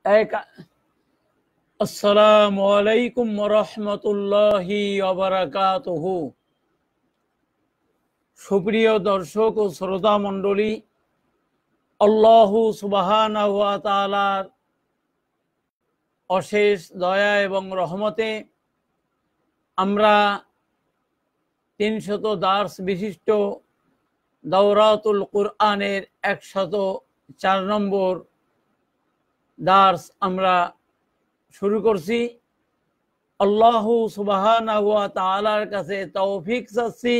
সুপ্রিয় দর্শক ও শ্রোতা মন্ডলী আল্লাহ সুবাহান অশেষ দয়া এবং রহমতে আমরা তিনশত দার্স বিশিষ্ট দৌরাতুল কুরআনের একশত চার নম্বর দার্স আমরা শুরু করছি আল্লাহ সুবাহানাহুয়া তালার কাছে তৌফিক চাচ্ছি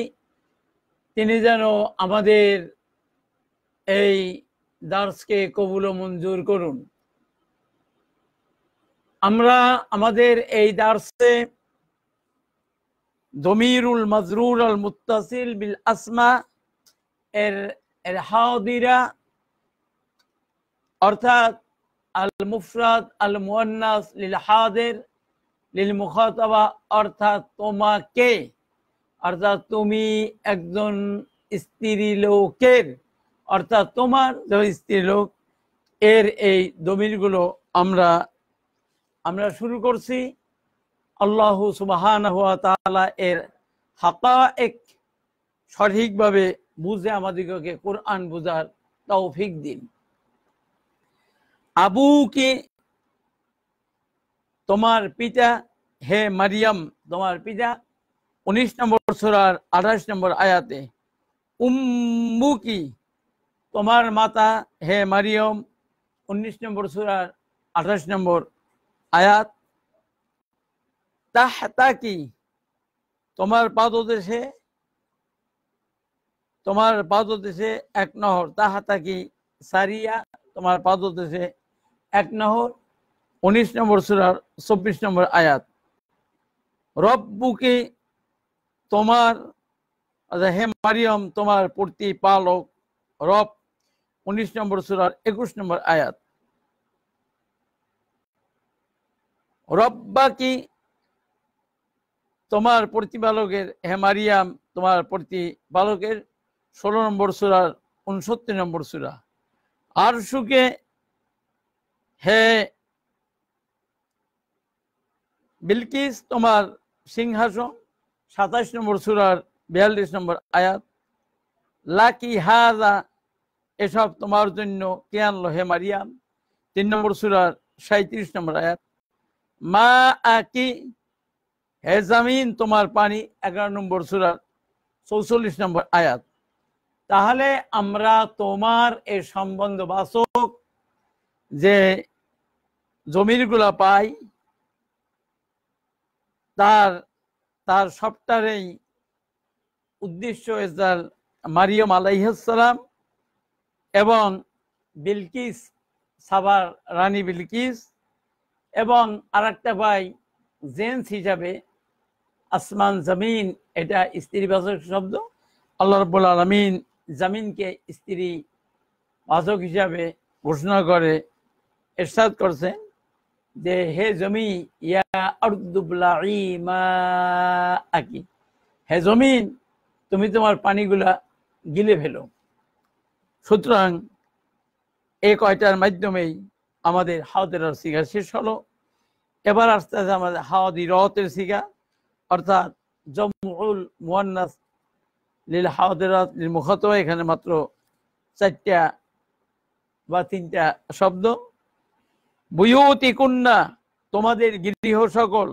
তিনি যেন আমাদের এই দার্সকে কবুল মঞ্জুর করুন আমরা আমাদের এই দার্সে দমিরুল মাজরুর আল মুতাসিল বিল আসমা এর এর হাওদিরা অর্থাৎ আল মুফরাদ আল মুয়ান্নাস এর এই দমিরগুলো আমরা আমরা শুরু করছি আল্লাহ সুবাহান হুয়া তালা এর হাকা এক সঠিকভাবে বুঝে আমাদিগকে কোরআন বুঝার তৌফিক দিন আবু কি তোমার পিতা হে মারিয়াম তোমার পিতা উনিশ নম্বর সুরার আঠাশ নম্বর আয়াতে কি তোমার মাতা হে মারিয়ম উনিশ নম্বর সুরার আঠাশ নম্বর আয়াত কি তোমার পাদদেশে তোমার পাদদেশে এক নহর কি সারিয়া তোমার পাদদেশে এক নহর উনিশ নম্বর সুরার চব্বিশ নম্বর আয়াত বুকে তোমার আচ্ছা, হে মারিয়ম তোমার পালক রব উনিশ নম্বর সুরার একুশ নম্বর আয়াত রব্বা কি তোমার প্রতিপালকের হে মারিয়াম তোমার প্রতিপালকের ষোলো নম্বর সুরার উনসত্তর নম্বর সুরা আর সুকে হে বিলকিস তোমার সিংহাসন সাতাশ নম্বর সুরার বিয়াল্লিশ নম্বর আয়াত লাকি হাজা এসব তোমার জন্য কে আনলো হে মারিয়াম তিন নম্বর সুরার সাঁত্রিশ নম্বর আয়াত মা আকি হে জামিন তোমার পানি এগারো নম্বর সুরার চৌচল্লিশ নম্বর আয়াত তাহলে আমরা তোমার এ সম্বন্ধ বাসক যে জমিরগুলা পাই তার তার সবটারেই উদ্দেশ্য এজাল মারিয়াম আলাইহালাম এবং বিলকিস সাবার রানী বিলকিস এবং আর একটা ভাই জেন্স হিসাবে আসমান জামিন এটা স্ত্রী স্ত্রীবাচক শব্দ আল্লাহ রব্বুল আলমিন জামিনকে স্ত্রী বাচক হিসাবে ঘোষণা করে এরশাদ করছেন যে হে জমি ইয়া আকি হে জমিন তুমি তোমার পানিগুলা গিলে ফেলো সুতরাং এই কয়টার মাধ্যমেই আমাদের হাওদের শিখা শেষ হলো এবার আস্তে আস্তে আমাদের হাওদি রহতের শিখা অর্থাৎ জমুল মুয়ান্নাস লীল হাওদের মুখত এখানে মাত্র চারটা বা তিনটা শব্দ বুয়ুতি কুন্না তোমাদের গৃহ সকল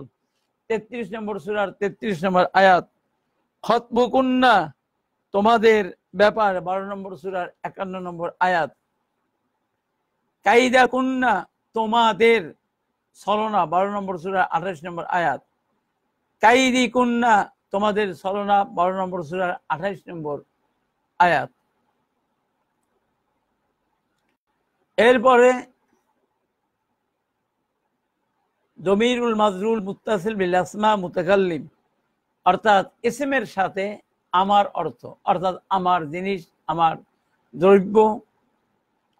তেত্রিশ নম্বর সুরার তেত্রিশ নম্বর আয়াত খতবু কুন্না তোমাদের ব্যাপার বারো নম্বর সুরার একান্ন নম্বর আয়াত কাইদা কুন্না তোমাদের সলনা বারো নম্বর সুরার আঠাশ নম্বর আয়াত কাইদি কুন্না তোমাদের সলনা বারো নম্বর সুরার আঠাইশ নম্বর আয়াত এরপরে দমিরুল মাজরুল মুতাসিল বিলাসমা মুতাকাল্লিম অর্থাৎ এসেমের সাথে আমার অর্থ অর্থাৎ আমার জিনিস আমার দ্রব্য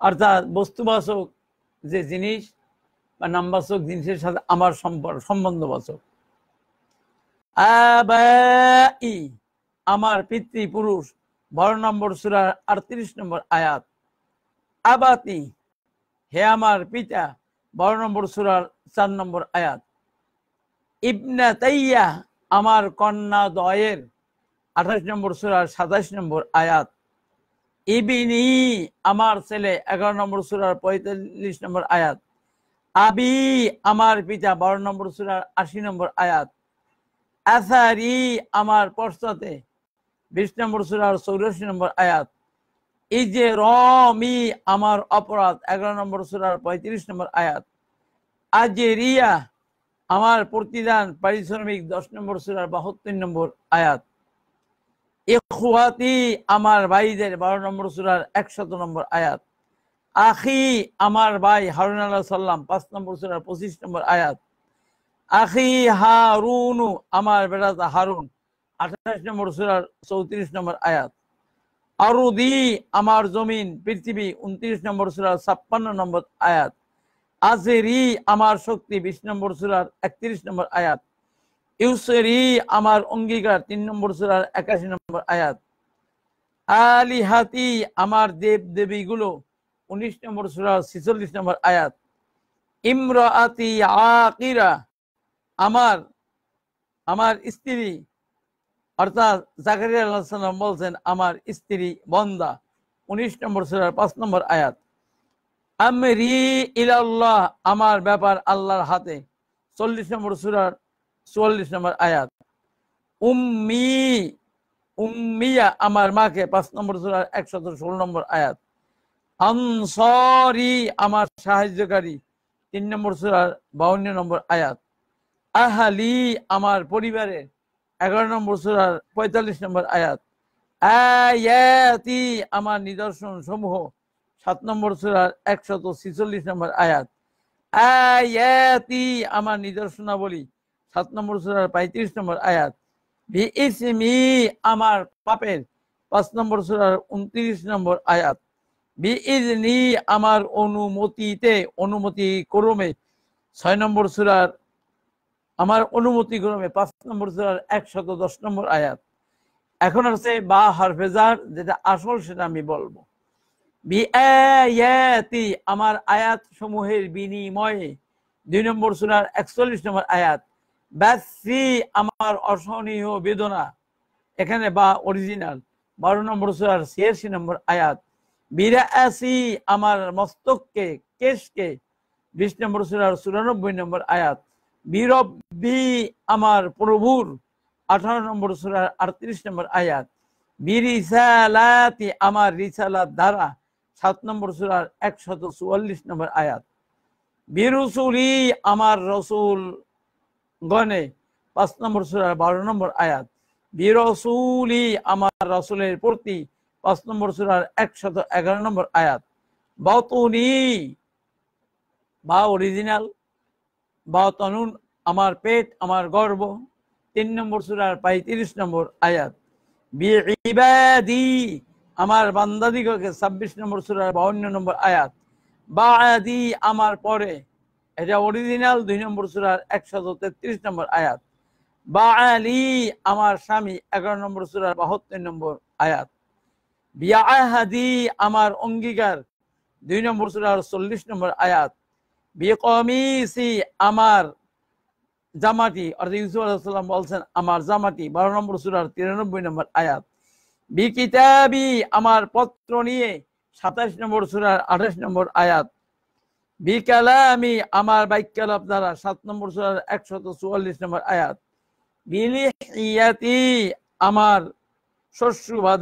অর্থাৎ বস্তুবাচক যে জিনিস বা নামবাচক জিনিসের সাথে আমার সম্পর্ক সম্বন্ধবাচক আবাই আমার পিতৃপুরুষ বড় নম্বর সুরার আটত্রিশ নম্বর আয়াত আবাতি হে আমার পিতা বারো নম্বর সুরার চার নম্বর আয়াত ইবনা তাইয়া আমার কন্যা দয়ের আঠাশ নম্বর সুরার সাতাশ নম্বর আয়াত ইবিনি আমার ছেলে এগারো নম্বর সুরার পঁয়তাল্লিশ নম্বর আয়াত আবি আমার পিতা বারো নম্বর সুরার আশি নম্বর আয়াত আসারি আমার পশ্চাতে বিশ নম্বর সুরার চৌরাশি নম্বর আয়াত এই যে রমি আমার অপরাধ এগারো নম্বর সুরার পঁয়ত্রিশ নম্বর আয়াত রিয়া আমার প্রতিদান পারিশ্রমিক দশ নম্বর সুরার বাহাত্তর নম্বর আয়াত এখুয়াতি আমার ভাইদের বারো নম্বর সুরার একশত নম্বর আয়াত আখি আমার ভাই হারুন আল্লাহ সাল্লাম পাঁচ নম্বর সুরার পঁচিশ নম্বর আয়াত আখি হারুনু আমার বেড়াতা হারুন আঠাশ নম্বর সুরার চৌত্রিশ নম্বর আয়াত আরুদি আমার জমিন পৃথিবী উনত্রিশ নম্বর সুরার ছাপ্পান্ন নম্বর আয়াত আজেরি আমার শক্তি বিশ নম্বর সুরার একত্রিশ নম্বর আয়াত ইউসেরি আমার অঙ্গীকার তিন নম্বর সুরার একাশি নম্বর আয়াত আলিহাতি আমার দেব দেবীগুলো উনিশ নম্বর সুরার ছিচল্লিশ নম্বর আয়াত আতি আকিরা আমার আমার স্ত্রী অর্থাৎ জাকারিয়া আল্লাহাম বলছেন আমার স্ত্রী বন্দা উনিশ নম্বর সুরার পাঁচ নম্বর আয়াত আমি আমার ব্যাপার আল্লাহর হাতে চল্লিশ নম্বর সুরার চুয়াল্লিশ নম্বর আয়াত উম্মি উম্মিয়া আমার মাকে পাঁচ নম্বর সুরার একশত ষোলো নম্বর আয়াত আনসরি আমার সাহায্যকারী তিন নম্বর সুরার বাউন্ন নম্বর আয়াত আহালি আমার পরিবারের এগারো নম্বর সুরার পঁয়তাল্লিশ নম্বর আয়াত আয়াতি আমার নিদর্শন সমূহ সাত নম্বর সুরার একশত ছিচল্লিশ নম্বর আয়াত আয়াতি আমার নিদর্শনাবলী সাত নম্বর সুরার পঁয়ত্রিশ নম্বর আয়াত বিইসমি আমার পাপের পাঁচ নম্বর সুরার উনত্রিশ নম্বর আয়াত বিইজনি আমার অনুমতিতে অনুমতি ক্রমে ছয় নম্বর সুরার আমার অনুমতি ক্রমে পাঁচ নম্বর সুরার একশত দশ নম্বর আয়াত এখন আছে বা হারফেজার যেটা আসল সেটা আমি বলবো আমার আয়াত সমূহের বিনিময়ে দুই নম্বর সুরার একচল্লিশ নম্বর আয়াত ব্যাসি আমার অসহনীয় বেদনা এখানে বা অরিজিনাল বারো নম্বর সুরার ছিয়াশি নম্বর আয়াত বিরাশি আমার মস্তককে কেশকে বিশ নম্বর সুরার চুরানব্বই নম্বর আয়াত বীরব্বি আমার প্রভুর আঠারো নম্বর সুরার আটত্রিশ নম্বর আয়াত বিরিসালাতি আমার রিসালাত দ্বারা সাত নম্বর সুরার একশত চুয়াল্লিশ নম্বর আয়াত বিরুসুলি আমার রসুল গণে পাঁচ নম্বর সুরার বারো নম্বর আয়াত বিরসুলি আমার রসুলের প্রতি পাঁচ নম্বর সুরার একশত এগারো নম্বর আয়াত বতুনি বা অরিজিনাল বাউতানুন আমার পেট আমার গর্ব তিন নম্বর সুরার তিরিশ নম্বর আয়াত বিবাদি আমার বান্দাদিগকে ছাব্বিশ নম্বর সুরার বাউন্ন নম্বর আয়াত বাদি আমার পরে এটা অরিজিনাল দুই নম্বর সুরার একশত তেত্রিশ নম্বর আয়াত বা আলি আমার স্বামী এগারো নম্বর সুরার বাহত্তর নম্বর আয়াত বিয়াহাদি আমার অঙ্গীকার দুই নম্বর সুরার চল্লিশ নম্বর আয়াত বিকমিসি আমার জামাটি অর্থাৎ ইউসুফ আলাহিসাল্লাম বলছেন আমার জামাটি বারো নম্বর সুরার তিরানব্বই নম্বর আয়াত বি কিতাবি আমার পত্র নিয়ে সাতাশ নম্বর সুরার আঠাশ নম্বর আয়াত বি কালামি আমার বাক্যালাপ দ্বারা সাত নম্বর সুরার একশত চুয়াল্লিশ নম্বর আয়াত বিলিয়াতি আমার শস্যু বা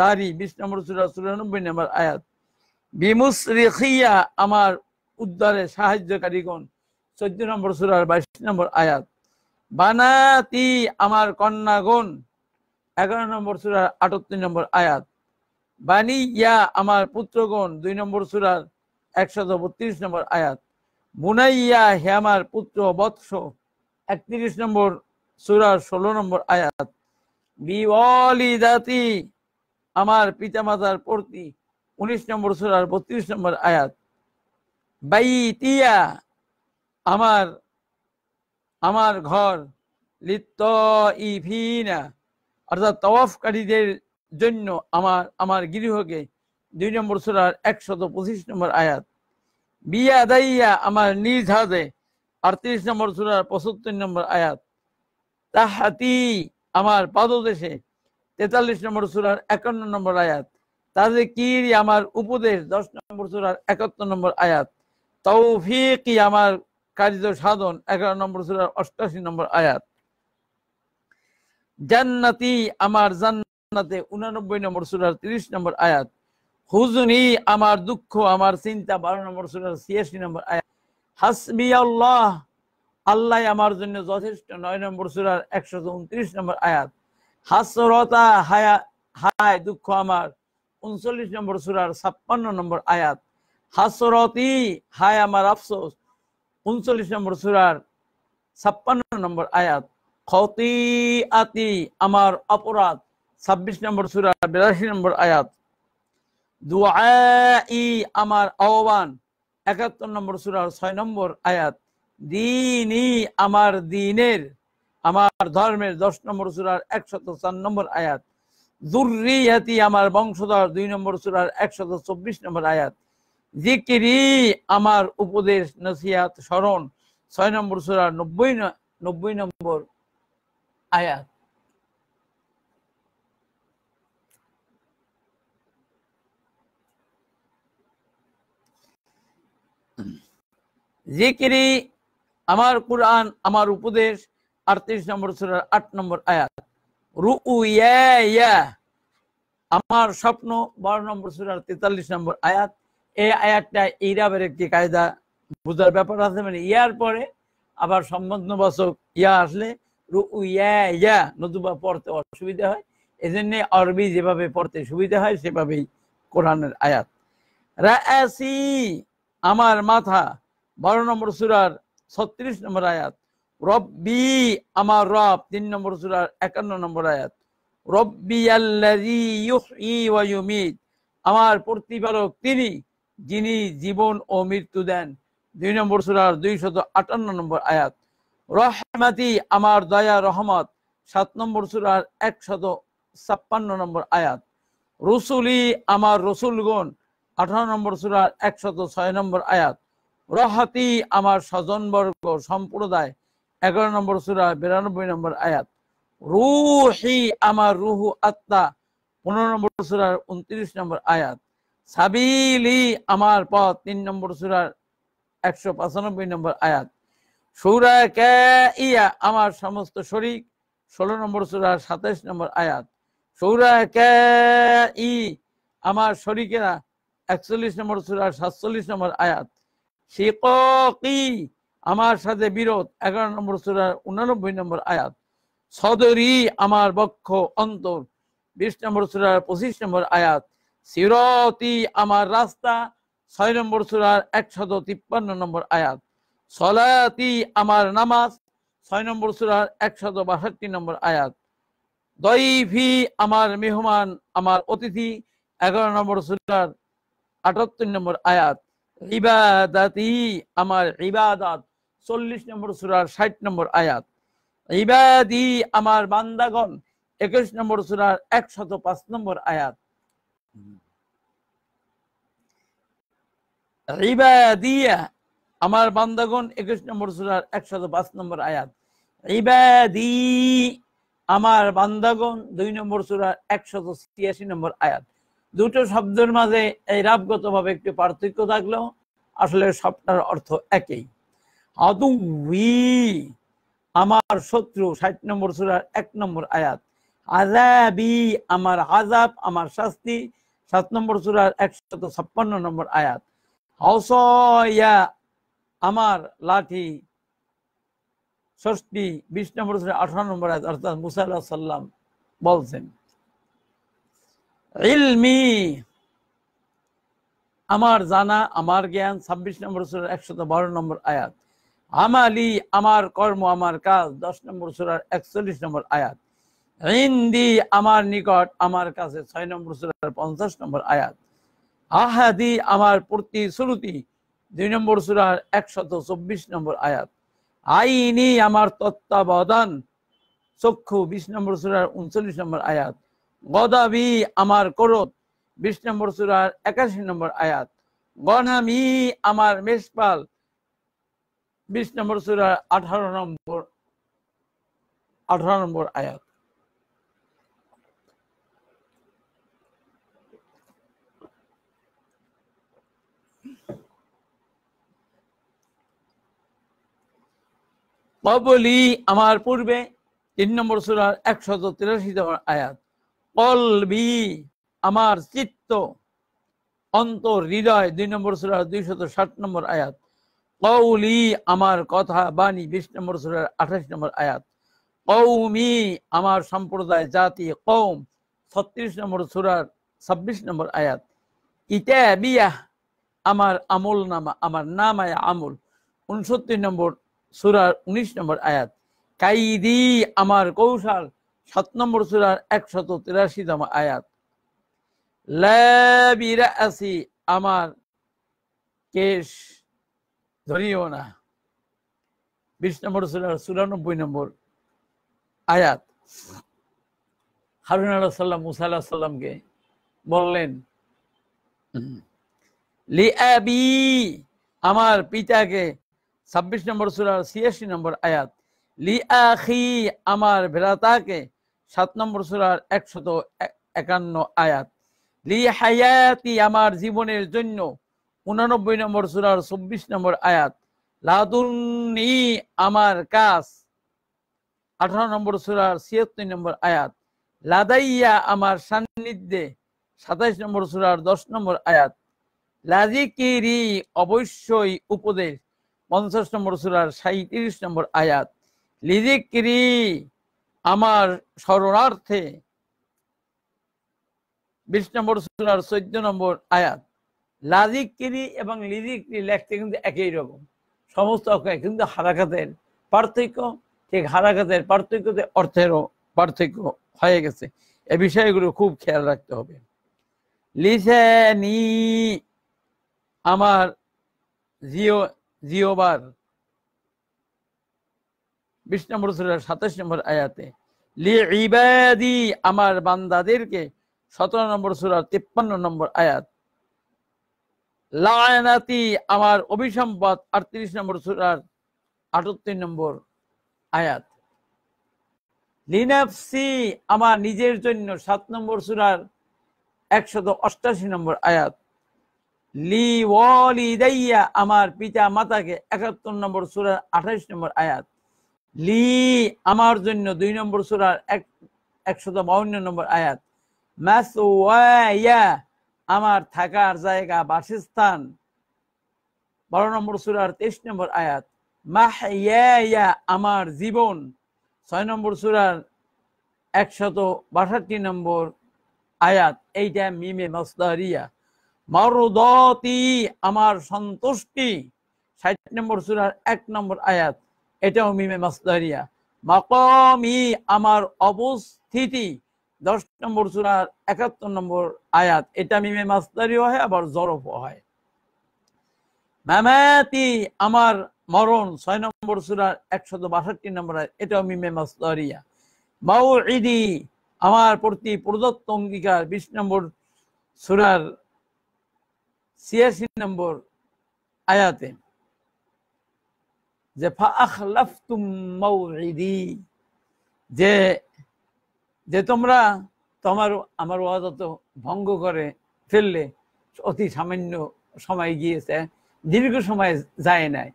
দাড়ি বিশ নম্বর সুরা চুরানব্বই নম্বর আয়াত বিমুসরিখিয়া আমার উদ্ধারে সাহায্যকারীগণ চোদ্দ নম্বর সুরার বাইশ নম্বর আয়াত বানাতি আমার কন্যাগণ এগারো নম্বর সুরার আটত্রিশ নম্বর আয়াত বানি ইয়া আমার পুত্রগণ দুই নম্বর সুরার একশত বত্রিশ নম্বর আয়াত বুনাইয়া হে আমার পুত্র বৎস একত্রিশ নম্বর সুরার ষোলো নম্বর আয়াত বিওয়ালিদাতি আমার পিতামাতার প্রতি উনিশ নম্বর সুরার বত্রিশ নম্বর আয়াত বাইতিয়া আমার আমার ঘর লিত্তিফিনা অর্থাৎ তওয়ফকারীদের জন্য আমার আমার গৃহকে দুই নম্বর সুরার একশত পঁচিশ নম্বর আয়াত বিয়া দাইয়া আমার নিজ হাতে আটত্রিশ নম্বর সুরার পঁচাত্তর নম্বর আয়াত তাহাতি আমার পাদদেশে তেতাল্লিশ নম্বর সুরার একান্ন নম্বর আয়াত তাদের কির আমার উপদেশ দশ নম্বর সুরার একাত্তর নম্বর আয়াত তৌফিকই আমার কার্য সাধন এগারো নম্বর সুরার অষ্টাশি নম্বর আয়াত জান্নাতি আমার জান্নাতে উনানব্বই নম্বর সুরার তিরিশ নম্বর আয়াত হুজুনি আমার দুঃখ আমার চিন্তা বারো নম্বর সুরার ছিয়াশি নম্বর আয়াত হাসবি আল্লাহ আল্লাহ আমার জন্য যথেষ্ট নয় নম্বর সুরার একশো উনত্রিশ নম্বর আয়াত হাসরতা হায়া হায় দুঃখ আমার উনচল্লিশ নম্বর সুরার ছাপ্পান্ন নম্বর আয়াত হাসরতি হায় আমার আফসোস উনচল্লিশ নম্বর সুরার ছাপ্পান্ন নম্বর আয়াত খতি আতি আমার অপরাধ ছাব্বিশ নম্বর সুরা বিরাশি নম্বর আয়াত দুআই আমার আহ্বান একাত্তর নম্বর সুরার ছয় নম্বর আয়াত দিনই আমার দিনের আমার ধর্মের দশ নম্বর সুরার একশত চার নম্বর আয়াত দুর্রিয়াতি আমার বংশধর দুই নম্বর সুরার একশত চব্বিশ নম্বর আয়াত জিকিরি আমার উপদেশ নসিহাত স্মরণ ছয় নম্বর সুরা নব্বই নব্বই নম্বর আয়াত জিকিরি আমার কোরআন আমার উপদেশ আটত্রিশ নম্বর সুরার আট নম্বর আয়াত রু ইয়া আমার স্বপ্ন বারো নম্বর সুরার তেতাল্লিশ নম্বর আয়াত এই আয়াতটা ইরাবের একটি কায়দা বুঝার ব্যাপার আছে মানে ইয়ার পরে আবার সম্বন্ধবাচক ইয়া আসলে রু নতুবা পড়তে অসুবিধা হয় এই জন্য আরবি যেভাবে পড়তে সুবিধা হয় সেভাবেই কোরআনের আয়াত রাসি আমার মাথা বারো নম্বর সুরার ছত্রিশ নম্বর আয়াত রব্বি আমার রব তিন নম্বর সুরার একান্ন নম্বর আয়াত রব্বি আল্লাহ আমার প্রতিপালক তিনি যিনি জীবন ও মৃত্যু দেন দুই নম্বর সুরার দুইশত আটান্ন নম্বর আয়াত রহমাতি আমার দয়া রহমত সাত নম্বর সুরার একশত ছাপ্পান্ন নম্বর আয়াত রসুলি আমার রসুলগণ আঠারো নম্বর সুরার একশত ছয় নম্বর আয়াত রহাতি আমার স্বজনবর্গ সম্প্রদায় এগারো নম্বর সুরার বিরানব্বই নম্বর আয়াত রুহি আমার রুহু আত্মা পনেরো নম্বর সুরার উনত্রিশ নম্বর আয়াত সাবিলি আমার পথ তিন নম্বর সুরার একশো পঁচানব্বই নম্বর আয়াত সুরা কে ইয়া আমার সমস্ত শরিক ষোলো নম্বর সুরার সাতাইশ নম্বর আয়াত সৌরা কে ই আমার শরিকেরা একচল্লিশ নম্বর সুরার সাতচল্লিশ নম্বর আয়াত শিকি আমার সাথে বিরোধ এগারো নম্বর সুরার উনানব্বই নম্বর আয়াত সদরি আমার বক্ষ অন্তর বিশ নম্বর সুরার পঁচিশ নম্বর আয়াত সিরতি আমার রাস্তা ছয় নম্বর সুরার একশত তিপ্পান্ন নম্বর আয়াত সলায়াতি আমার নামাজ ছয় নম্বর সুরার একশত বাষট্টি নম্বর আয়াত দইফি আমার মেহমান আমার অতিথি এগারো নম্বর সুরার আটাত্তর নম্বর আয়াত ইবাদাতি আমার ইবাদাত চল্লিশ নম্বর সুরার ষাট নম্বর আয়াত ইবাদি আমার বান্দাগণ একুশ নম্বর সুরার একশত পাঁচ নম্বর আয়াত আমার বান্দাগণ একুশ নম্বর সুরার একশত পাঁচ নম্বর আয়াত ইবাদি আমার বান্দাগণ দুই নম্বর সুরার একশত ছিয়াশি নম্বর আয়াত দুটো শব্দের মাঝে এই রাবগত ভাবে একটু পার্থক্য থাকলেও আসলে সবটার অর্থ একই আদুই আমার শত্রু ষাট নম্বর সুরার এক নম্বর আয়াত আজাবি আমার আজাব আমার শাস্তি সাত নম্বর সুরার একশত ছাপ্পান্ন নম্বর আয়াত হাউসয়া আমার লাঠি ষষ্ঠী বিশ নম্বর সুরা আঠারো নম্বর আয়াত অর্থাৎ মুসা সাল্লাম বলছেন ইলমি আমার জানা আমার জ্ঞান ছাব্বিশ নম্বর সুরার একশত বারো নম্বর আয়াত আমালি আমার কর্ম আমার কাজ দশ নম্বর সুরার একচল্লিশ নম্বর আয়াত ইন্দি আমার নিকট আমার কাছে ছয় নম্বর সুরার পঞ্চাশ নম্বর আয়াত আহাদি আমার প্রতি শ্রুতি দুই নম্বর সুরার একশত চব্বিশ নম্বর আয়াত আইনি আমার তত্ত্বাবধান চক্ষু বিশ নম্বর সুরার উনচল্লিশ নম্বর আয়াত গদাবি আমার করত বিশ নম্বর সুরার একাশি নম্বর আয়াত গনামি আমার মেষপাল বিশ নম্বর সুরার আঠারো নম্বর আঠারো নম্বর আয়াত কবলি আমার পূর্বে তিন নম্বর সুরার একশত তিরাশি আয়াত কলবি আমার চিত্ত অন্তর হৃদয় দুই নম্বর সুরার দুইশত ষাট নম্বর আয়াত কৌলি আমার কথা বাণী বিশ নম্বর সুরার আঠাশ নম্বর আয়াত কৌমি আমার সম্প্রদায় জাতি কৌম ছত্রিশ নম্বর সুরার ছাব্বিশ নম্বর আয়াত ইতা আমার আমল নামা আমার নামায় আমল উনসত্তর নম্বর সুরার উনিশ নম্বর আয়াত কাইদি আমার কৌশল সাত নম্বর সুরার একশত তম আয়াত লাবিরাসি আমার কেশ ধরিও না বিশ নম্বর সুরার চুরানব্বই নম্বর আয়াত হারুন আল্লাহ সাল্লাম মুসা আল্লাহ সাল্লামকে বললেন লি আমার পিতাকে ছাব্বিশ নম্বর সুরার ছিয়াশি নম্বর আয়াত লি আখি আমার ভেরাতাকে সাত নম্বর সুরার একশত একান্ন আয়াত লি হায়াতি আমার জীবনের জন্য উনানব্বই নম্বর সুরার চব্বিশ নম্বর আয়াত লাদুনি আমার কাজ আঠারো নম্বর সুরার ছিয়াত্তর নম্বর আয়াত লাদাইয়া আমার সান্নিধ্যে সাতাইশ নম্বর সুরার দশ নম্বর আয়াত লাজিকিরি অবশ্যই উপদেশ পঞ্চাশ নম্বর সুরার সাঁত্রিশ নম্বর আয়াত লিজিক্রি আমার স্মরণার্থে বিশ নম্বর সুরার চোদ্দ নম্বর আয়াত লাজিক্রি এবং লিজিক্রি লেখতে কিন্তু একই রকম সমস্ত অক্ষয় কিন্তু হারাকাতের পার্থক্য ঠিক হারাকাতের পার্থক্যতে অর্থেরও পার্থক্য হয়ে গেছে এ বিষয়গুলো খুব খেয়াল রাখতে হবে লিসে নি আমার জিও জিওবার বিশ নম্বর সুরার সাতাশ নম্বর আয়াতে লি আমার বান্দাদেরকে সতেরো নম্বর সুরার তিপ্পান্ন নম্বর আয়াত লায়নাতি আমার অভিসম্পদ আটত্রিশ নম্বর সুরার আটত্রিশ নম্বর আয়াত লিনাফসি আমার নিজের জন্য সাত নম্বর সুরার একশত অষ্টাশি নম্বর আয়াত লি আমার পিতা মাতাকে একাত্তর নম্বর সুরার আঠাইশ নম্বর আয়াত লি আমার জন্য দুই নম্বর সুরার এক একশত বাউন্ন নম্বর আয়াত ম্যাস ওয়াইয়া আমার থাকার জায়গা বাসস্থান বারো নম্বর সুরার তেইশ নম্বর আয়াত মাহিয়া আমার জীবন ছয় নম্বর সুরার একশত বাষট্টি নম্বর আয়াত এইটা মিমে মসদারিয়া মারুদতি আমার সন্তুষ্টি ষাট নম্বর সুরার এক নম্বর আয়াত এটাও মিমে মাসদারিয়া মাকমি আমার অবস্থিতি দশ নম্বর সুরার একাত্তর নম্বর আয়াত এটা মিমে মাস্তারিও হয় আবার জরফও হয় মামাতি আমার মরণ ছয় নম্বর সুরার একশত বাষট্টি নম্বর আয়াত এটাও মিমে মাস্তারিয়া মাউ ইদি আমার প্রতি প্রদত্ত অঙ্গীকার বিশ নম্বর সুরার ছিয়াশি নম্বর আয়াতে যে যে যে তোমরা তোমার আমার ওয়াদা তো ভঙ্গ করে ফেললে অতি সামান্য সময় গিয়েছে দীর্ঘ সময় যায় নাই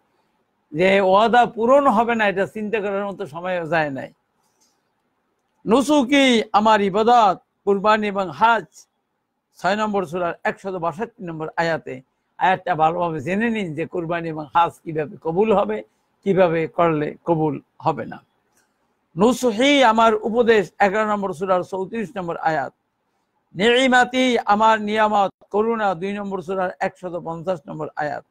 যে ওয়াদা পূরণ হবে না এটা চিন্তা করার মতো সময়ও যায় নাই নসুকি আমার ইবাদত কুরবানি এবং হাজ ছয় নম্বর সুরার একশত বাষট্টি নম্বর আয়াতে আয়াতটা ভালোভাবে জেনে নিন যে কুরবানি এবং হাজ কিভাবে কবুল হবে কিভাবে করলে কবুল হবে না নুসহি আমার উপদেশ এগারো নম্বর সুরার চৌত্রিশ নম্বর আয়াত নেমাতি আমার নিয়ামত করুণা দুই নম্বর সুরার একশত পঞ্চাশ নম্বর আয়াত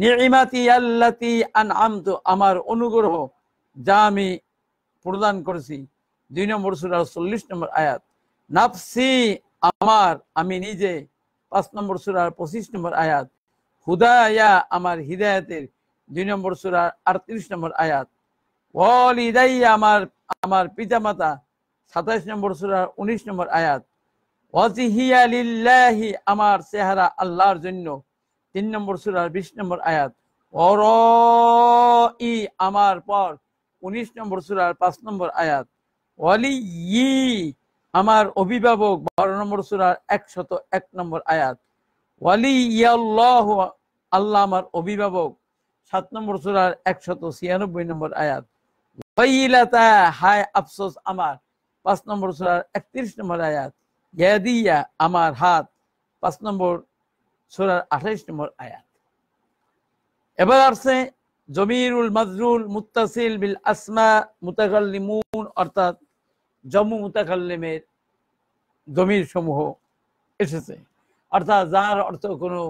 নিমাতি আল্লাতি আন আমতু আমার অনুগ্রহ যা আমি প্রদান করেছি দুই নম্বর সুরার চল্লিশ নম্বর আয়াত নাফসি আমার আমি নিজে পাঁচ নম্বর সুরার পঁচিশ নম্বর আয়াত হুদায়া আমার হৃদায়তের দুই নম্বর সুরার আটত্রিশ নম্বর আয়াত ওয়াল ইদাইয়া আমার আমার পিতামাতা সাতাইশ নম্বর সুরার উনিশ নম্বর আয়াত ওয়াজিহিয়া আমার চেহারা আল্লাহর জন্য তিন নম্বর সুরার বিশ নম্বর আয়াত অর ই আমার পর উনিশ নম্বর সুরার পাঁচ নম্বর আয়াত ওয়ালি আমার অভিভাবক বারো নম্বর সুরার একশত এক নম্বর আয়াত ওয়ালি ইয়াল্লাহ আল্লাহ আমার অভিভাবক সাত নম্বর সুরার একশত ছিয়ানব্বই নম্বর আয়াত ওয়াইলাতা হায় আফসোস আমার পাঁচ নম্বর সুরার একত্রিশ নম্বর আয়াত ইয়াদিয়া আমার হাত পাঁচ নম্বর সুরার আঠাইশ নম্বর আয়াত এবার আসছে জমিরুল মাজরুল মুতাসিল বিল আসমা মুতাকাল্লিমুন অর্থাৎ জম্মু মুতাকাল্লেমের জমির সমূহ এসেছে অর্থাৎ যার অর্থ কোনো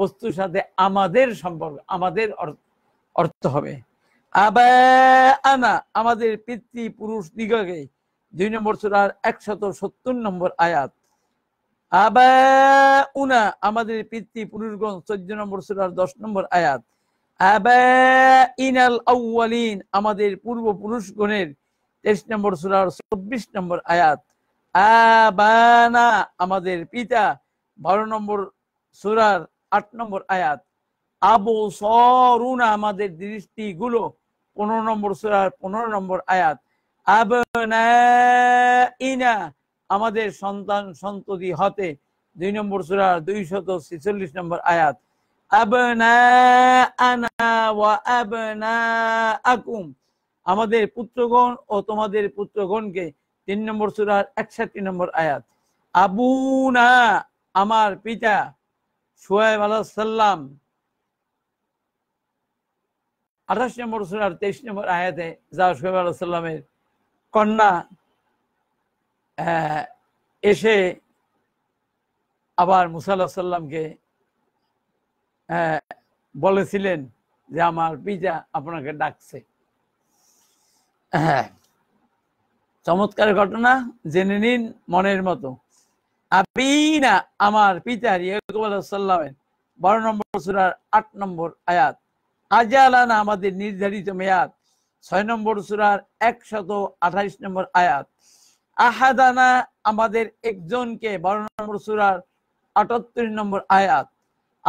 বস্তুর সাথে আমাদের সম্পর্ক আমাদের অর্থ হবে আনা আমাদের পুরুষ দিগকে দুই নম্বর সুরার একশত সত্তর নম্বর আয়াত আবা উনা আমাদের পুরুষগণ চোদ্দ নম্বর সুরার দশ নম্বর আয়াত আবা ইনাল আউ্বালিন আমাদের পূর্বপুরুষগণের তেইশ নম্বর সুরার চব্বিশ নম্বর আয়াত আবানা আমাদের পিতা বারো নম্বর সুরার আট নম্বর আয়াত আবু সরুনা আমাদের দৃষ্টিগুলো পনেরো নম্বর সুরার পনেরো নম্বর আয়াত আবনা আমাদের সন্তান সন্ততি হতে দুই নম্বর সুরার দুইশত ছেচল্লিশ নম্বর আয়াত আবনা আনা ওয়া আবনা আকুম আমাদের পুত্রগণ ও তোমাদের পুত্রগণকে তিন নম্বর সুরার একষট্টি নম্বর আয়াত আবু না আমার পিতা সোহেব আলাহাল্লাম আঠাশ নম্বর সুরার তেইশ নম্বর আয়াতে যা সোহেব আলাহাল্লামের কন্যা এসে আবার মুসা সাল্লামকে বলেছিলেন যে আমার পিতা আপনাকে ডাকছে হ্যাঁ। চমৎকার ঘটনা জেনে নিন মনের মতো আমার পিতার ইয়াকুব বারো নম্বর সুরার আট নম্বর আয়াত আজালানা আমাদের নির্ধারিত মেয়াদ ছয় নম্বর সুরার একশত আঠাইশ নম্বর আয়াত আহাদানা আমাদের একজনকে বারো নম্বর সুরার আটাত্তর নম্বর আয়াত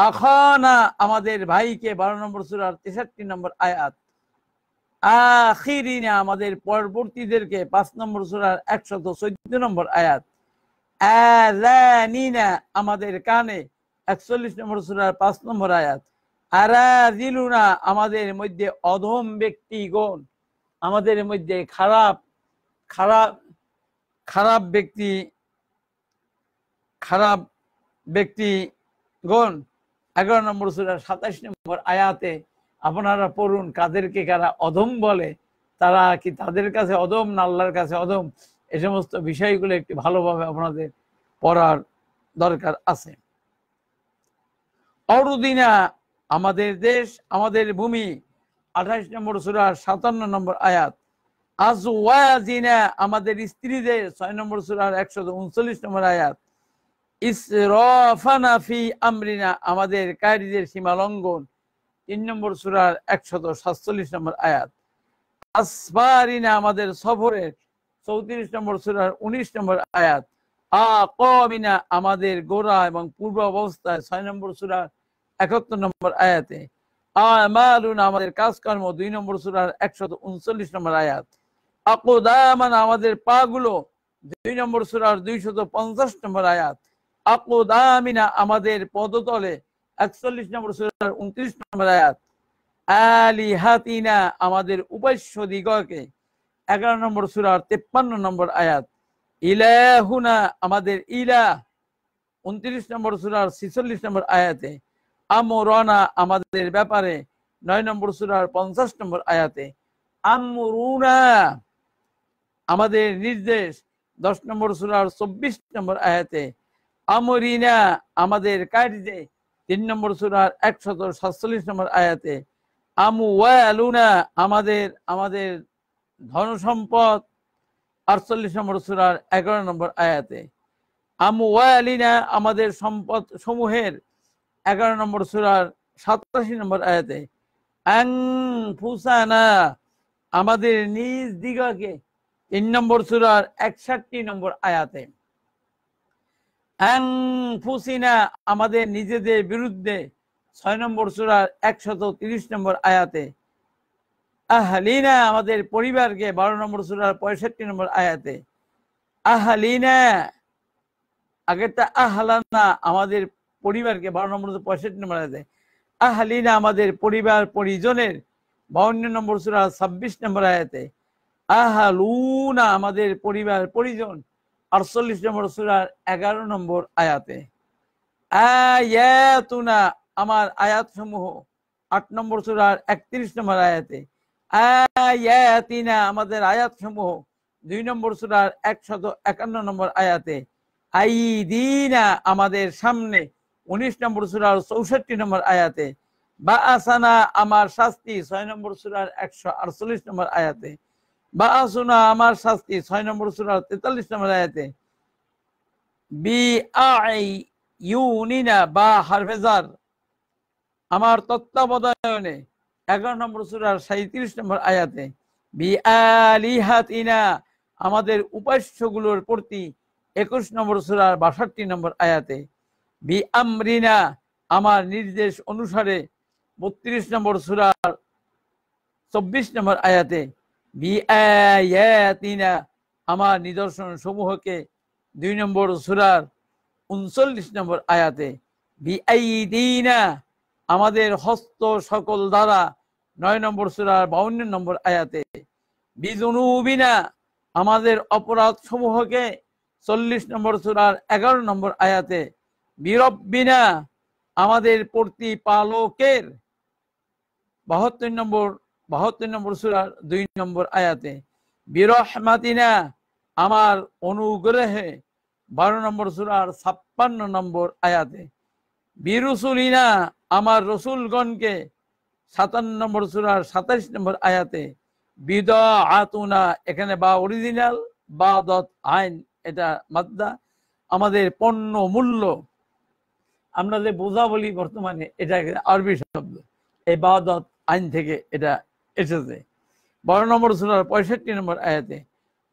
আখানা আমাদের ভাইকে বারো নম্বর সুরার তেষট্টি নম্বর আয়াত আখিরিনা আমাদের পরবর্তীদেরকে পাঁচ নম্বর সুরার একশত চোদ্দ নম্বর আয়াত আলানিনা আমাদের কানে একচল্লিশ নম্বর সুরার পাঁচ নম্বর আয়াত আরাজিলুনা আমাদের মধ্যে অধম ব্যক্তিগণ আমাদের মধ্যে খারাপ খারাপ খারাপ ব্যক্তি খারাপ ব্যক্তিগণ এগারো নম্বর সুরার সাতাশ নম্বর আয়াতে আপনারা পড়ুন কাদেরকে কারা অধম বলে তারা কি তাদের কাছে অদম না আল্লাহর কাছে অদম এ সমস্ত বিষয়গুলো একটি ভালোভাবে আপনাদের পড়ার দরকার আছে অরুদিনা আমাদের দেশ আমাদের ভূমি আঠাশ নম্বর সুরা সাতান্ন নম্বর আয়াত আজওয়াজিনা আমাদের স্ত্রীদের ছয় নম্বর সুরার একশো উনচল্লিশ নম্বর আয়াত ইসরফানাফি আমরিনা আমাদের কারিদের সীমালঙ্ঘন তিন নম্বর সুরার একশত সাতচল্লিশ নম্বর আয়াত আসফারিনা আমাদের সফরের চৌত্রিশ নম্বর সুরার উনিশ নম্বর আয়াত আ কমিনা আমাদের গোড়া এবং পূর্ব অবস্থায় ছয় নম্বর সুরার একাত্তর নম্বর আয়াতে আমালুন আমাদের কাজকর্ম দুই নম্বর সুরার একশত উনচল্লিশ নম্বর আয়াত আকোদামান আমাদের পা গুলো দুই নম্বর সুরার দুইশত পঞ্চাশ নম্বর আয়াত আকোদামিনা আমাদের পদতলে একচল্লিশ নম্বর সুরার উনত্রিশ নম্বর আয়াত আলিহাতিনা হাতিনা আমাদের উপাস্য দিগকে এগারো নম্বর সুরার তেপ্পান্ন নম্বর আয়াত ইলাহুনা আমাদের ইলা উনত্রিশ নম্বর সুরার ছিচল্লিশ নম্বর আয়াতে আমরনা আমাদের ব্যাপারে নয় নম্বর সুরার পঞ্চাশ নম্বর আয়াতে আমরুনা আমাদের নির্দেশ দশ নম্বর সুরার চব্বিশ নম্বর আয়াতে আমরিনা আমাদের কার্যে তিন নম্বর সুরার একশত সাতচল্লিশ নম্বর আয়াতে আমু ওয়ালুনা আমাদের আমাদের ধন সম্পদ আটচল্লিশ নম্বর সুরার এগারো নম্বর আয়াতে আমু ওয়ালিনা আমাদের সম্পদ সমূহের এগারো নম্বর সুরার সাতাশি নম্বর আয়াতে আং ফুসানা আমাদের নিজ দিগাকে তিন নম্বর সুরার একষট্টি নম্বর আয়াতে আমাদের নিজেদের বিরুদ্ধে ছয় নম্বর সুরার একশত তিরিশ নম্বর আয়াতে আহলিনা আমাদের পরিবারকে বারো নম্বর সুরার পঁয়ষট্টি নম্বর আয়াতে আহলিনা আগেরটা আহলানা আমাদের পরিবারকে বারো নম্বর পঁয়ষট্টি নম্বর আয়াতে আহলিনা আমাদের পরিবার পরিজনের বাউন্ন নম্বর সুরার ছাব্বিশ নম্বর আয়াতে আহালুনা আমাদের পরিবার পরিজন আটচল্লিশ নম্বর সুরার এগারো নম্বর আয়াতে আয়াতুনা আমার আয়াত সমূহ আট নম্বর সুরার একত্রিশ নম্বর আয়াতে আয়াতিনা আমাদের আয়াত সমূহ দুই নম্বর সুরার একশত একান্ন নম্বর আয়াতে আইদিনা আমাদের সামনে উনিশ নম্বর সুরার চৌষট্টি নম্বর আয়াতে বা আসানা আমার শাস্তি ছয় নম্বর সুরার একশো আটচল্লিশ নম্বর আয়াতে বা আসুনা আমার শাস্তি ছয় নম্বর সুরা তেতাল্লিশ নম্বর আয়াতে বি আই ইউনিনা বা হারভেজার আমার তত্ত্বাবধায়নে এগারো নম্বর সুরার সাঁত্রিশ নম্বর আয়াতে বিআলিহাতিনা আলিহাতিনা আমাদের উপাস্যগুলোর প্রতি একুশ নম্বর সুরার বাষট্টি নম্বর আয়াতে বি আমরিনা আমার নির্দেশ অনুসারে বত্রিশ নম্বর সুরার চব্বিশ নম্বর আয়াতে আমার নিদর্শন সমূহকে দুই নম্বর সুরার উনচল্লিশ নম্বর আয়াতে আমাদের হস্ত সকল দ্বারা নয় নম্বর সুরার বাউন্ন নম্বর আয়াতে বিজনুবিনা আমাদের অপরাধ সমূহকে চল্লিশ নম্বর সুরার এগারো নম্বর আয়াতে বিরব্বিনা আমাদের প্রতিপালকের বাহাত্তর নম্বর বাহাত্তর নম্বর সুরার দুই নম্বর আয়াতে বিরহমাতিনা আমার অনুগ্রহে বারো নম্বর সুরার ছাপ্পান্ন নম্বর আয়াতে বিরুসুলিনা আমার রসুলগণকে সাতান্ন নম্বর সুরার সাতাইশ নম্বর আয়াতে বিদ আতুনা এখানে বা অরিজিনাল বা দত আইন এটা মাদ্দা আমাদের পণ্য মূল্য আমরা যে বোঝা বলি বর্তমানে এটা আরবি শব্দ এই বা দত আইন থেকে এটা এসেছে বারো নম্বর সুরার পঁয়ষট্টি নম্বর আয়াতে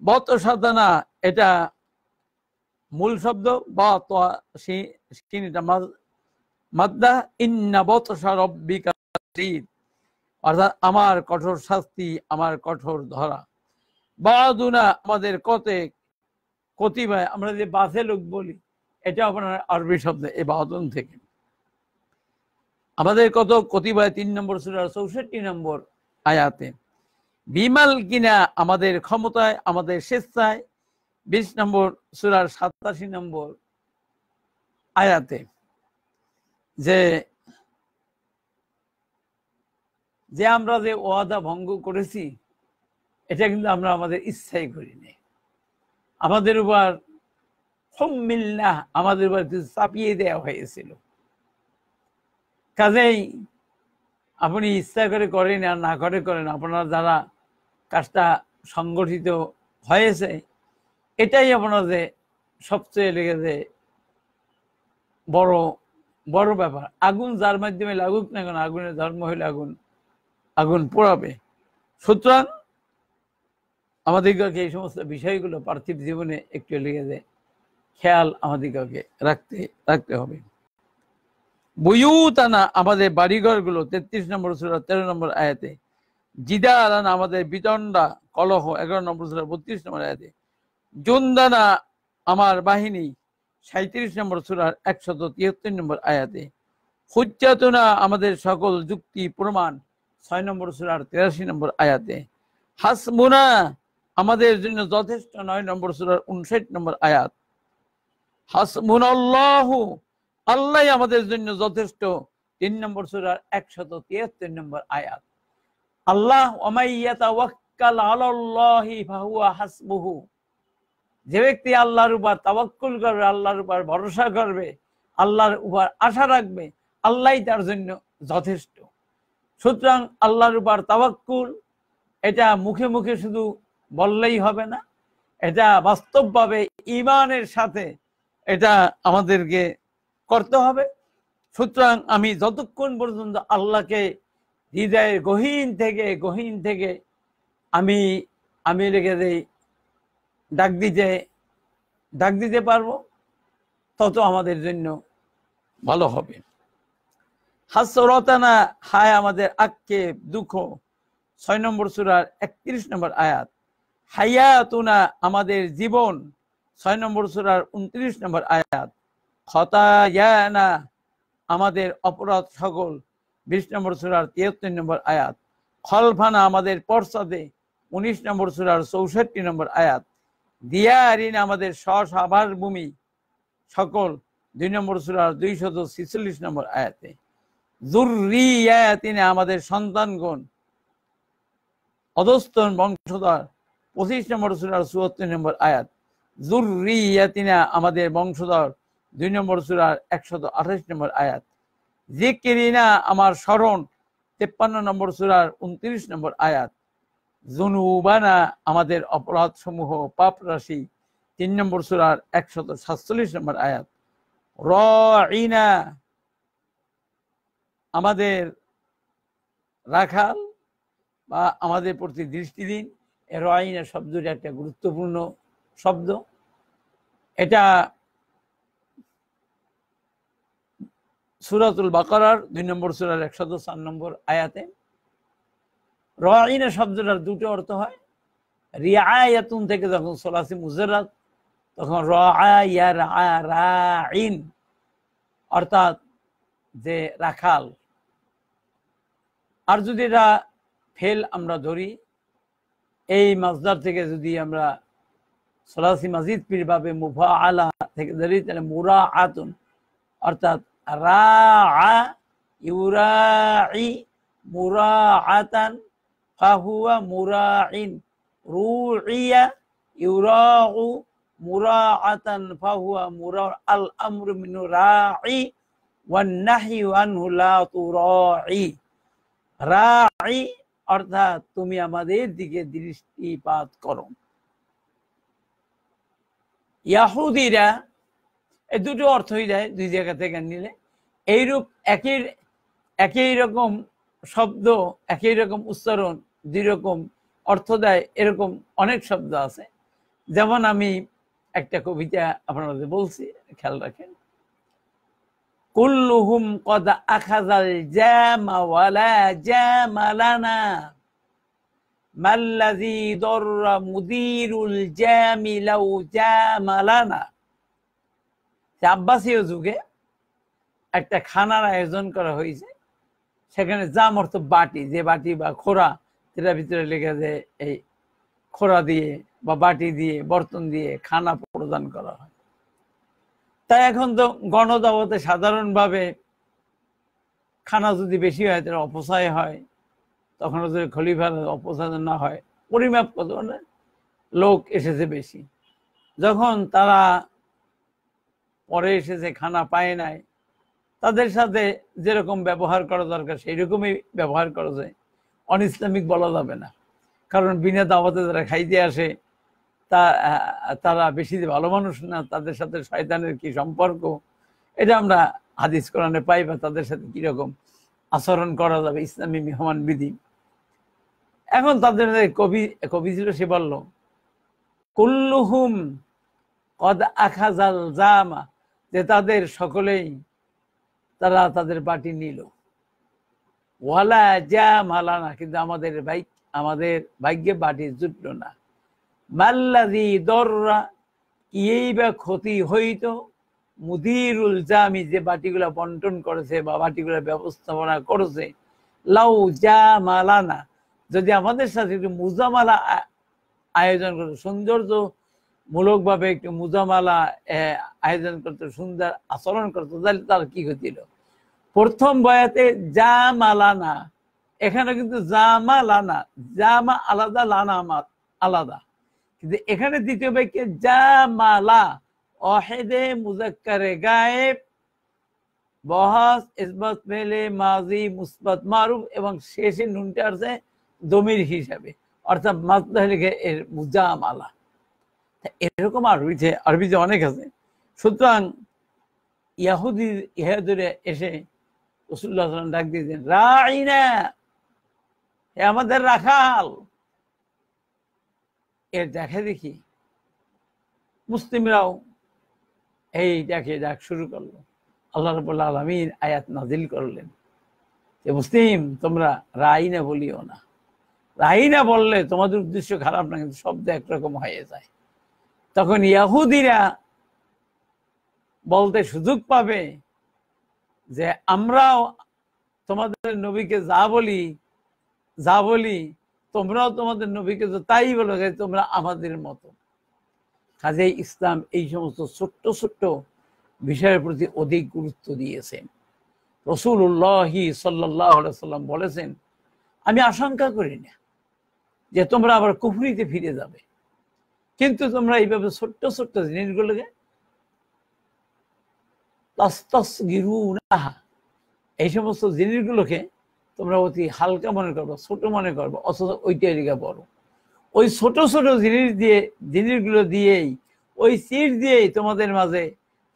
বত সাধনা এটা মূল শব্দ বা মাদ্দা ইন্না বত সারব্বিকা অর্থাৎ আমার কঠোর শাস্তি আমার কঠোর ধরা বাদুনা আমাদের কতে কতিবায় আমরা যে বাসে লোক বলি এটা আপনার আরবি শব্দ এই বাহাদুন থেকে আমাদের কত কতিবায় তিন নম্বর সুরার চৌষট্টি নম্বর আয়াতে বিমাল কিনা আমাদের ক্ষমতায় আমাদের স্বেচ্ছায় বিশ নম্বর সুরার সাতাশি নম্বর আয়াতে যে যে আমরা যে ওয়াদা ভঙ্গ করেছি এটা কিন্তু আমরা আমাদের ইচ্ছাই করিনি আমাদের উপর হোম্মিল্লা আমাদের উপর কিছু চাপিয়ে দেওয়া হয়েছিল কাজেই আপনি ইচ্ছা করে করেন আর না করে করেন আপনার দ্বারা কাজটা সংগঠিত হয়েছে এটাই আপনাদের সবচেয়ে লেগেছে বড় বড় ব্যাপার আগুন যার মাধ্যমে লাগুক না কেন আগুনের ধর্ম হইলে আগুন আগুন পোড়াবে সুতরাং আমাদেরকে এই সমস্ত বিষয়গুলো পার্থিব জীবনে একটু লেগেছে খেয়াল আমাদেরকে রাখতে রাখতে হবে বুয়ুতানা আমাদের বাড়িঘরগুলো তেত্রিশ নম্বর সুরা তেরো নম্বর আয়াতে জিদা জিদারানা আমাদের বিতণ্ডা কলহ এগারো নম্বর সুরা বত্রিশ নম্বর আয়াতে জুন্দানা আমার বাহিনী সাঁত্রিশ নম্বর সুরার একশত তিয়াত্তর নম্বর আয়াতে হুজ্জাতুনা আমাদের সকল যুক্তি প্রমাণ ছয় নম্বর সুরার তিরাশি নম্বর আয়াতে হাসমুনা আমাদের জন্য যথেষ্ট নয় নম্বর সুরার উনষাট নম্বর আয়াত হাসমুনাল্লাহু আল্লাহ আমাদের জন্য যথেষ্ট তিন নম্বর সুরার একশত তিয়াত্তর নম্বর আয়াত আল্লাহ হাসবুহু যে ব্যক্তি আল্লাহর উপর তাবাক্কুল করবে আল্লাহর উপর ভরসা করবে আল্লাহর উপর আশা রাখবে আল্লাহ তার জন্য যথেষ্ট সুতরাং আল্লাহর উপর তাবাক্কুল এটা মুখে মুখে শুধু বললেই হবে না এটা বাস্তবভাবে ইমানের সাথে এটা আমাদেরকে করতে হবে সুতরাং আমি যতক্ষণ পর্যন্ত আল্লাহকে হৃদয়ের গহীন থেকে গহীন থেকে আমি আমি রেখে দিই ডাক দিতে ডাক দিতে পারবো তত আমাদের জন্য ভালো হবে হাস্যরতানা হায় আমাদের আক্ষেপ দুঃখ ছয় নম্বর সুরার একত্রিশ নম্বর আয়াত হাইয়া তুনা আমাদের জীবন ছয় নম্বর সুরার উনত্রিশ নম্বর আয়াত খতায়ানা আমাদের অপরাধ সকল বিশ নম্বর সুরার তিয়াত্তর নম্বর আয়াত খলফানা আমাদের পর্ষদে উনিশ নম্বর সুরার চৌষট্টি নম্বর আয়াত দিয়ারিন আমাদের স্বসাভার ভূমি সকল দুই নম্বর সুরার দুইশত ছিচল্লিশ নম্বর আয়াতে জুরিয়াতিনে আমাদের সন্তানগণ অধস্তন বংশধর পঁচিশ নম্বর সুরার চুয়াত্তর নম্বর আয়াত জুরিয়াতিনা আমাদের বংশধর দুই নম্বর সুরার একশত আঠাশ নম্বর আয়াত যে কেরিনা আমার স্মরণ তেপ্পান্ন নম্বর সুরার উনত্রিশ নম্বর আয়াত জুনুবানা আমাদের অপরাধ সমূহ পাপ রাশি তিন নম্বর সুরার একশত সাতচল্লিশ নম্বর আয়াত রিনা আমাদের রাখাল বা আমাদের প্রতি দৃষ্টি দিন রয়না শব্দটি একটা গুরুত্বপূর্ণ শব্দ এটা সুরাতুল বাকরার দুই নম্বর সুরার একশত চার নম্বর আয়াতে রিনা শব্দটার দুটো অর্থ হয় রিয়ায়াতুন থেকে যখন সোলাসি মুজরাত তখন রিন অর্থাৎ যে রাখাল আর যদি এটা ফেল আমরা ধরি এই মাজদার থেকে যদি আমরা সোলাসি মাজিদ পীর ভাবে মুভা আলা থেকে ধরি তাহলে মুরা আতুন অর্থাৎ راعى يراعي مراعة فهو مراع روعي يراع مراعة فهو مراع الأمر من راعي والنهي عنه لا تراعي راعي أرثا অর্থাৎ তুমি আমাদের দিকে দৃষ্টিপাত করো ইয়াহুদিরা এই দুটো অর্থই দেয় দুই জায়গা থেকে নিলে এইরূপ একই একই রকম শব্দ একই রকম উচ্চারণ দুই রকম অর্থ দেয় এরকম অনেক শব্দ আছে যেমন আমি একটা কবিতা আপনাদের বলছি খেয়াল রাখেন কুল্লুহুম কদ আখাজাল জামাওয়ালা জামালানা মাল্লাজি দর্রা মুদিরুল জামিলাউ জামালানা যে আব্বাসীয় যুগে একটা খানার আয়োজন করা হয়েছে সেখানে যা মর্ত বাটি যে বাটি বা খোরা যেটা ভিতরে লেখা যে এই খোরা দিয়ে বা বাটি দিয়ে বর্তন দিয়ে খানা প্রদান করা হয় তাই এখন তো গণদাবতে সাধারণভাবে খানা যদি বেশি হয় তাহলে অপচয় হয় তখন যদি খলিফার অপচয় না হয় পরিমাপ কত মানে লোক এসেছে বেশি যখন তারা পরে এসে যে খানা পায় নাই তাদের সাথে যেরকম ব্যবহার করা দরকার সেই রকমই ব্যবহার করা যায় অন ইসলামিক বলা যাবে না কারণ বিনা দাওয়াতে যারা খাইতে আসে তা তারা বেশি ভালো মানুষ না তাদের সাথে শয়তানের কি সম্পর্ক এটা আমরা হাদিস কোরআনে পাই বা তাদের সাথে কীরকম আচরণ করা যাবে ইসলামী মেহমান বিধি এখন তাদের কবি কবি ছিল সে বলল কুল্লুহুম কদ আখাজাল জামা যে তাদের সকলেই তারা তাদের বাটি নিল ওয়ালা যা মালানা কিন্তু আমাদের ভাই আমাদের ভাগ্যে বাটি জুটল না মাল্লাদি দররা এই বা ক্ষতি হইত মুদিরুল জামি যে বাটিগুলা বন্টন করেছে বা বাটিগুলো ব্যবস্থাপনা করেছে লাউ যা মালানা যদি আমাদের সাথে একটু মুজামালা আয়োজন করে সৌন্দর্য মূলকভাবে একটু মুজামালা আয়োজন করতে সুন্দর আচরণ করতো তাহলে তার কি হয়েছিল প্রথম বয়াতে না এখানে কিন্তু জামা লানা জামা আলাদা লানা আমার আলাদা কিন্তু এখানে দ্বিতীয় বাক্যে জামালা অহেদে মুজাক্কারে গায়েব বহাস ইসবত মেলে মাজি মুসবত মারুফ এবং শেষে নুনটা আছে দমির হিসাবে অর্থাৎ মাজদাহ লিখে এর মুজামালা এরকম আরবি যে আরবিতে অনেক আছে সুতরাং ইয়াহুদি ইহাদুরে এসে রসুল্লাহ ডাক দিয়েছেন রাইনা আমাদের রাখাল এর দেখে দেখি মুসলিমরাও এই ডাকে ডাক শুরু করলো আল্লাহ রবুল্লা আলমিন আয়াত নাজিল করলেন যে মুসলিম তোমরা রাইনা বলিও না রাইনা বললে তোমাদের উদ্দেশ্য খারাপ না কিন্তু শব্দ একরকম হয়ে যায় তখন ইয়াহুদিরা বলতে সুযোগ পাবে যে আমরাও তোমাদের নবীকে যা বলি যা বলি তোমরাও তোমাদের নবীকে তো তাই বলো যে তোমরা আমাদের মতো কাজে ইসলাম এই সমস্ত ছোট্ট ছোট্ট বিষয়ের প্রতি অধিক গুরুত্ব দিয়েছেন রসুল্লাহি সাল্লাহ সাল্লাম বলেছেন আমি আশঙ্কা করি না যে তোমরা আবার কুফরিতে ফিরে যাবে কিন্তু তোমরা এইভাবে ছোট্ট ছোট্ট জিনিসগুলোকে এই সমস্ত জিনিসগুলোকে তোমরা অতি হালকা মনে করবো ছোট মনে করবো অথচ ওইটাই দিকে বড় ওই ছোট ছোট জিনিস দিয়ে জিনিসগুলো দিয়েই ওই চির দিয়েই তোমাদের মাঝে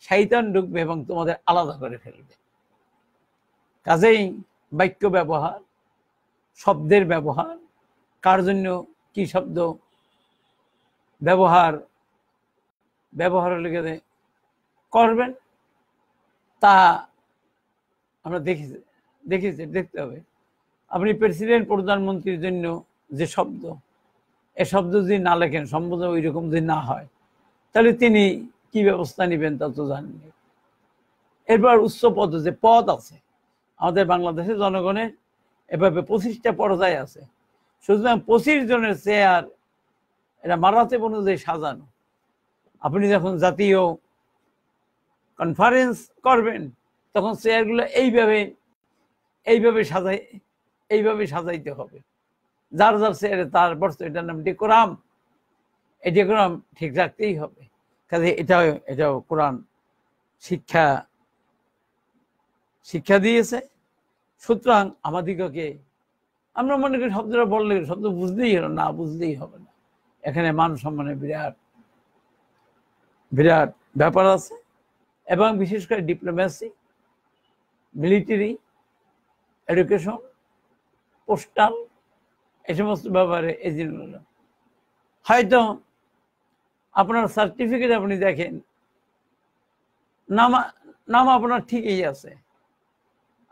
শৈতান ঢুকবে এবং তোমাদের আলাদা করে ফেলবে কাজেই বাক্য ব্যবহার শব্দের ব্যবহার কার জন্য কি শব্দ ব্যবহার ব্যবহার লিখে করবেন তা আমরা দেখি দেখি দেখতে হবে আপনি প্রেসিডেন্ট প্রধানমন্ত্রীর জন্য যে শব্দ এ শব্দ যদি না লেখেন সম্বোধন ওই রকম যদি না হয় তাহলে তিনি কি ব্যবস্থা নেবেন তা তো জানেন এরপর উচ্চ পদ যে পদ আছে আমাদের বাংলাদেশের জনগণের এভাবে পঁচিশটা পর্যায় আছে সুতরাং পঁচিশ জনের চেয়ার এটা মারাতে অনুযায়ী সাজানো আপনি যখন জাতীয় কনফারেন্স করবেন তখন চেয়ারগুলো এইভাবে এইভাবে সাজাই এইভাবে সাজাইতে হবে যার যার চেয়ারে তার বর্ষ এটার নাম ডেকোরাম এই ডেকোরাম ঠিক রাখতেই হবে কাজে এটা এটাও কোরআন শিক্ষা শিক্ষা দিয়েছে সুতরাং আমাদিগকে আমরা মনে করি শব্দটা বললে শব্দ বুঝতেই হলো না বুঝতেই হবে না এখানে মান সম্মানে বিরাট বিরাট ব্যাপার আছে এবং বিশেষ করে ডিপ্লোম্যাসি মিলিটারি এডুকেশন পোস্টাল এই সমস্ত ব্যাপারে এই হয়তো আপনার সার্টিফিকেট আপনি দেখেন নাম নাম আপনার ঠিকই আছে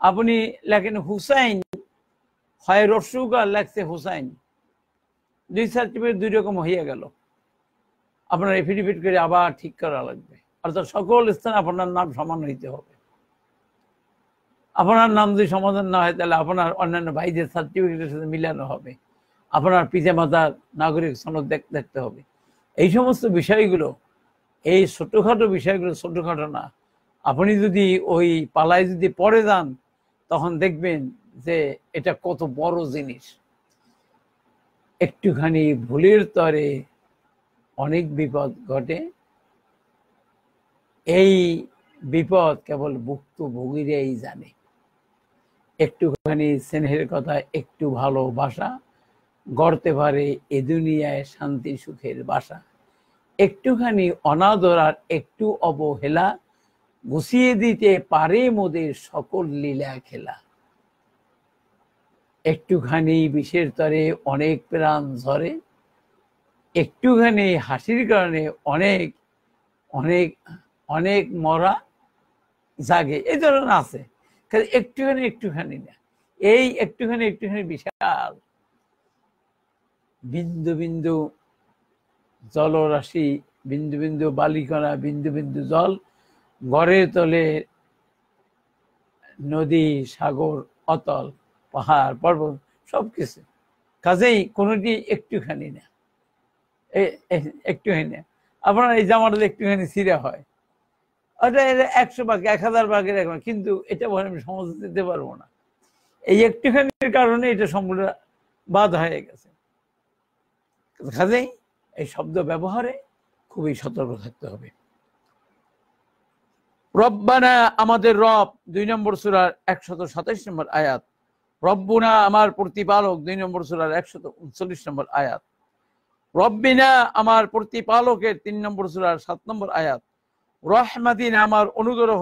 আপনি লেখেন হুসাইন হয় রসুকা লেখছে হুসাইন দুই সার্টিফিকেট দুই রকম হইয়া গেল আপনার এফিডেভিট করে আবার ঠিক করা লাগবে অর্থাৎ সকল স্থানে আপনার নাম সমান হইতে হবে আপনার নাম যদি সমাধান না হয় তাহলে আপনার অন্যান্য ভাইদের সার্টিফিকেটের সাথে মিলানো হবে আপনার পিতামাতার নাগরিক সনদ দেখতে হবে এই সমস্ত বিষয়গুলো এই ছোটোখাটো বিষয়গুলো ছোটোখাটো না আপনি যদি ওই পালায় যদি পরে যান তখন দেখবেন যে এটা কত বড় জিনিস একটুখানি ভুলের তরে অনেক বিপদ ঘটে এই বিপদ কেবল ভুক্তভোগীরাই জানে একটুখানি স্নেহের কথা একটু ভালোবাসা গড়তে পারে এ দুনিয়ায় শান্তি সুখের বাসা একটুখানি অনাদর আর একটু অবহেলা গুছিয়ে দিতে পারে মোদের সকল লীলা খেলা একটুখানি বিষের তরে অনেক প্রাণ ধরে একটুখানি হাসির কারণে অনেক অনেক অনেক মরা জাগে এই ধরনের আছে কারণ একটুখানি একটুখানি না এই একটুখানি একটুখানি বিশাল বিন্দু বিন্দু জলরাশি বিন্দু বিন্দু বালিকণা বিন্দু বিন্দু জল গড়ে তলে নদী সাগর অতল পাহাড় পর্বত সব কিছু কাজেই কোনোটি একটুখানি না একটুখানি না আপনার এই জামাটা একটুখানি ছিঁড়া হয় ওটা আচ্ছা, এটা একশো ভাগ এক হাজার ভাগের এক কিন্তু এটা বলে আমি সমাজ দিতে পারবো না এই একটুখানির কারণে এটা সম্পূর্ণ বাদ হয়ে গেছে কাজেই এই শব্দ ব্যবহারে খুবই সতর্ক থাকতে হবে রব্বানা আমাদের রব দুই নম্বর সুরার একশত সাতাইশ নম্বর আয়াত রব্বুনা আমার প্রতিপালক দুই নম্বর সুরার একশো উনচল্লিশ নম্বর আয়াত রব্বিনা আমার প্রতিপালকের তিন নম্বর সুরার সাত নম্বর আয়াত রহমাদিন আমার অনুগ্রহ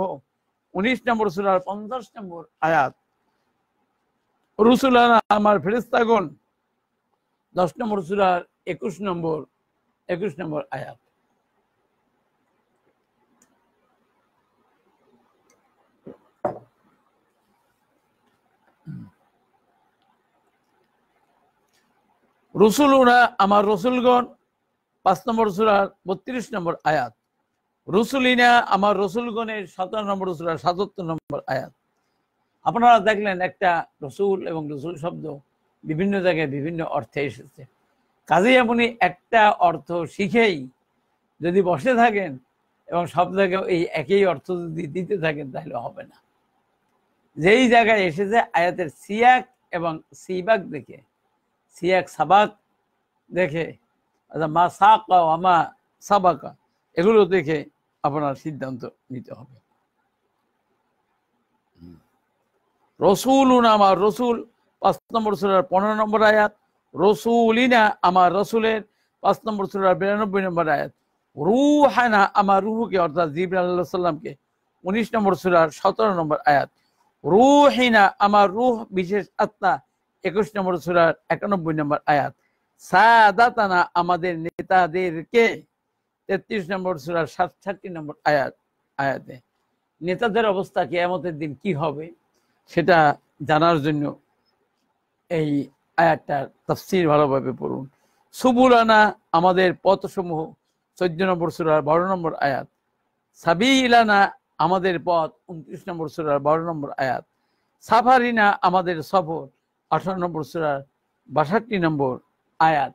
উনিশ নম্বর সুরার পঞ্চাশ নম্বর আয়াত রুসুলানা আমার ফেরিস্তাগন দশ নম্বর সুরার একুশ নম্বর একুশ নম্বর আয়াত রসুলুনা আমার রসুলগণ পাঁচ নম্বর সুরার বত্রিশ নম্বর আয়াত রসুলিনা আমার রসুলগণের সতেরো নম্বর রসুলার সাতাত্তর নম্বর আয়াত আপনারা দেখলেন একটা রসুল এবং রসুল শব্দ বিভিন্ন জায়গায় বিভিন্ন অর্থে এসেছে কাজেই আপনি একটা অর্থ শিখেই যদি বসে থাকেন এবং সব জায়গায় এই একই অর্থ যদি দিতে থাকেন তাহলে হবে না যেই জায়গায় এসেছে আয়াতের সিয়াক এবং সিবাক দেখে সে এক সাবাক দেখে আচ্ছা, মা সাক আমা সাবাক এগুলো দেখে আপনার সিদ্ধান্ত নিতে হবে রসুল আমার রসুল পাঁচ নম্বর সুরার পনেরো নম্বর আয়াত রসুলিনা আমার রসুলের পাঁচ নম্বর সুরার বিরানব্বই নম্বর আয়াত রুহানা আমার রুহুকে অর্থাৎ জিবর আল্লাহ সাল্লামকে উনিশ নম্বর সুরার সতেরো নম্বর আয়াত রুহিনা আমার রুহ বিশেষ আত্মা একুশ নম্বর সুরার একানব্বই নম্বর আয়াত সাদাতানা আমাদের নেতাদেরকে তেত্রিশ নম্বর সুরার সাতষাটটি নম্বর আয়াত আয়াতে নেতাদের অবস্থা কেয়ামতের দিন কি হবে সেটা জানার জন্য এই আয়াতটার তফসির ভালোভাবে পড়ুন সুবুলানা আমাদের পথসমূহ চোদ্দ নম্বর সুরার বারো নম্বর আয়াত সাবিলানা আমাদের পথ উনত্রিশ নম্বর সুরার বারো নম্বর আয়াত সাফারিনা আমাদের সফর আঠারো নম্বর সুরার বাষট্টি নম্বর আয়াত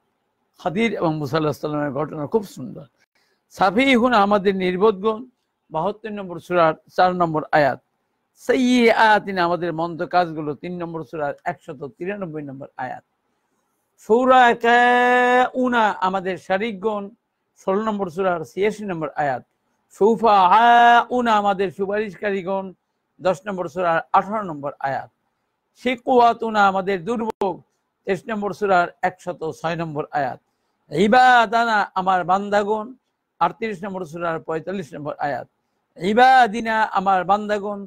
খাদির এবং মুসাল্লাহামের ঘটনা খুব সুন্দর সাফি হুন আমাদের নির্বোধগণ বাহাত্তর নম্বর সুরার চার নম্বর আয়াত সেই আয়াতিনে আমাদের মন্দ কাজগুলো তিন নম্বর সুরার একশত তিরানব্বই নম্বর আয়াত সৌরা উনা আমাদের শারিকগণ ষোলো নম্বর সুরার ছিয়াশি নম্বর আয়াত সৌফা উনা আমাদের সুপারিশকারীগণ দশ নম্বর সুরার আঠারো নম্বর আয়াত সে কুয়াতুনা আমাদের দুর্ভোগ তেইশ নম্বর সুরার একশত ছয় নম্বর আয়াত ইবাদানা আমার বান্দাগুন আটত্রিশ নম্বর সুরার পঁয়তাল্লিশ নম্বর আয়াত ইবাদিনা আমার বান্দাগুন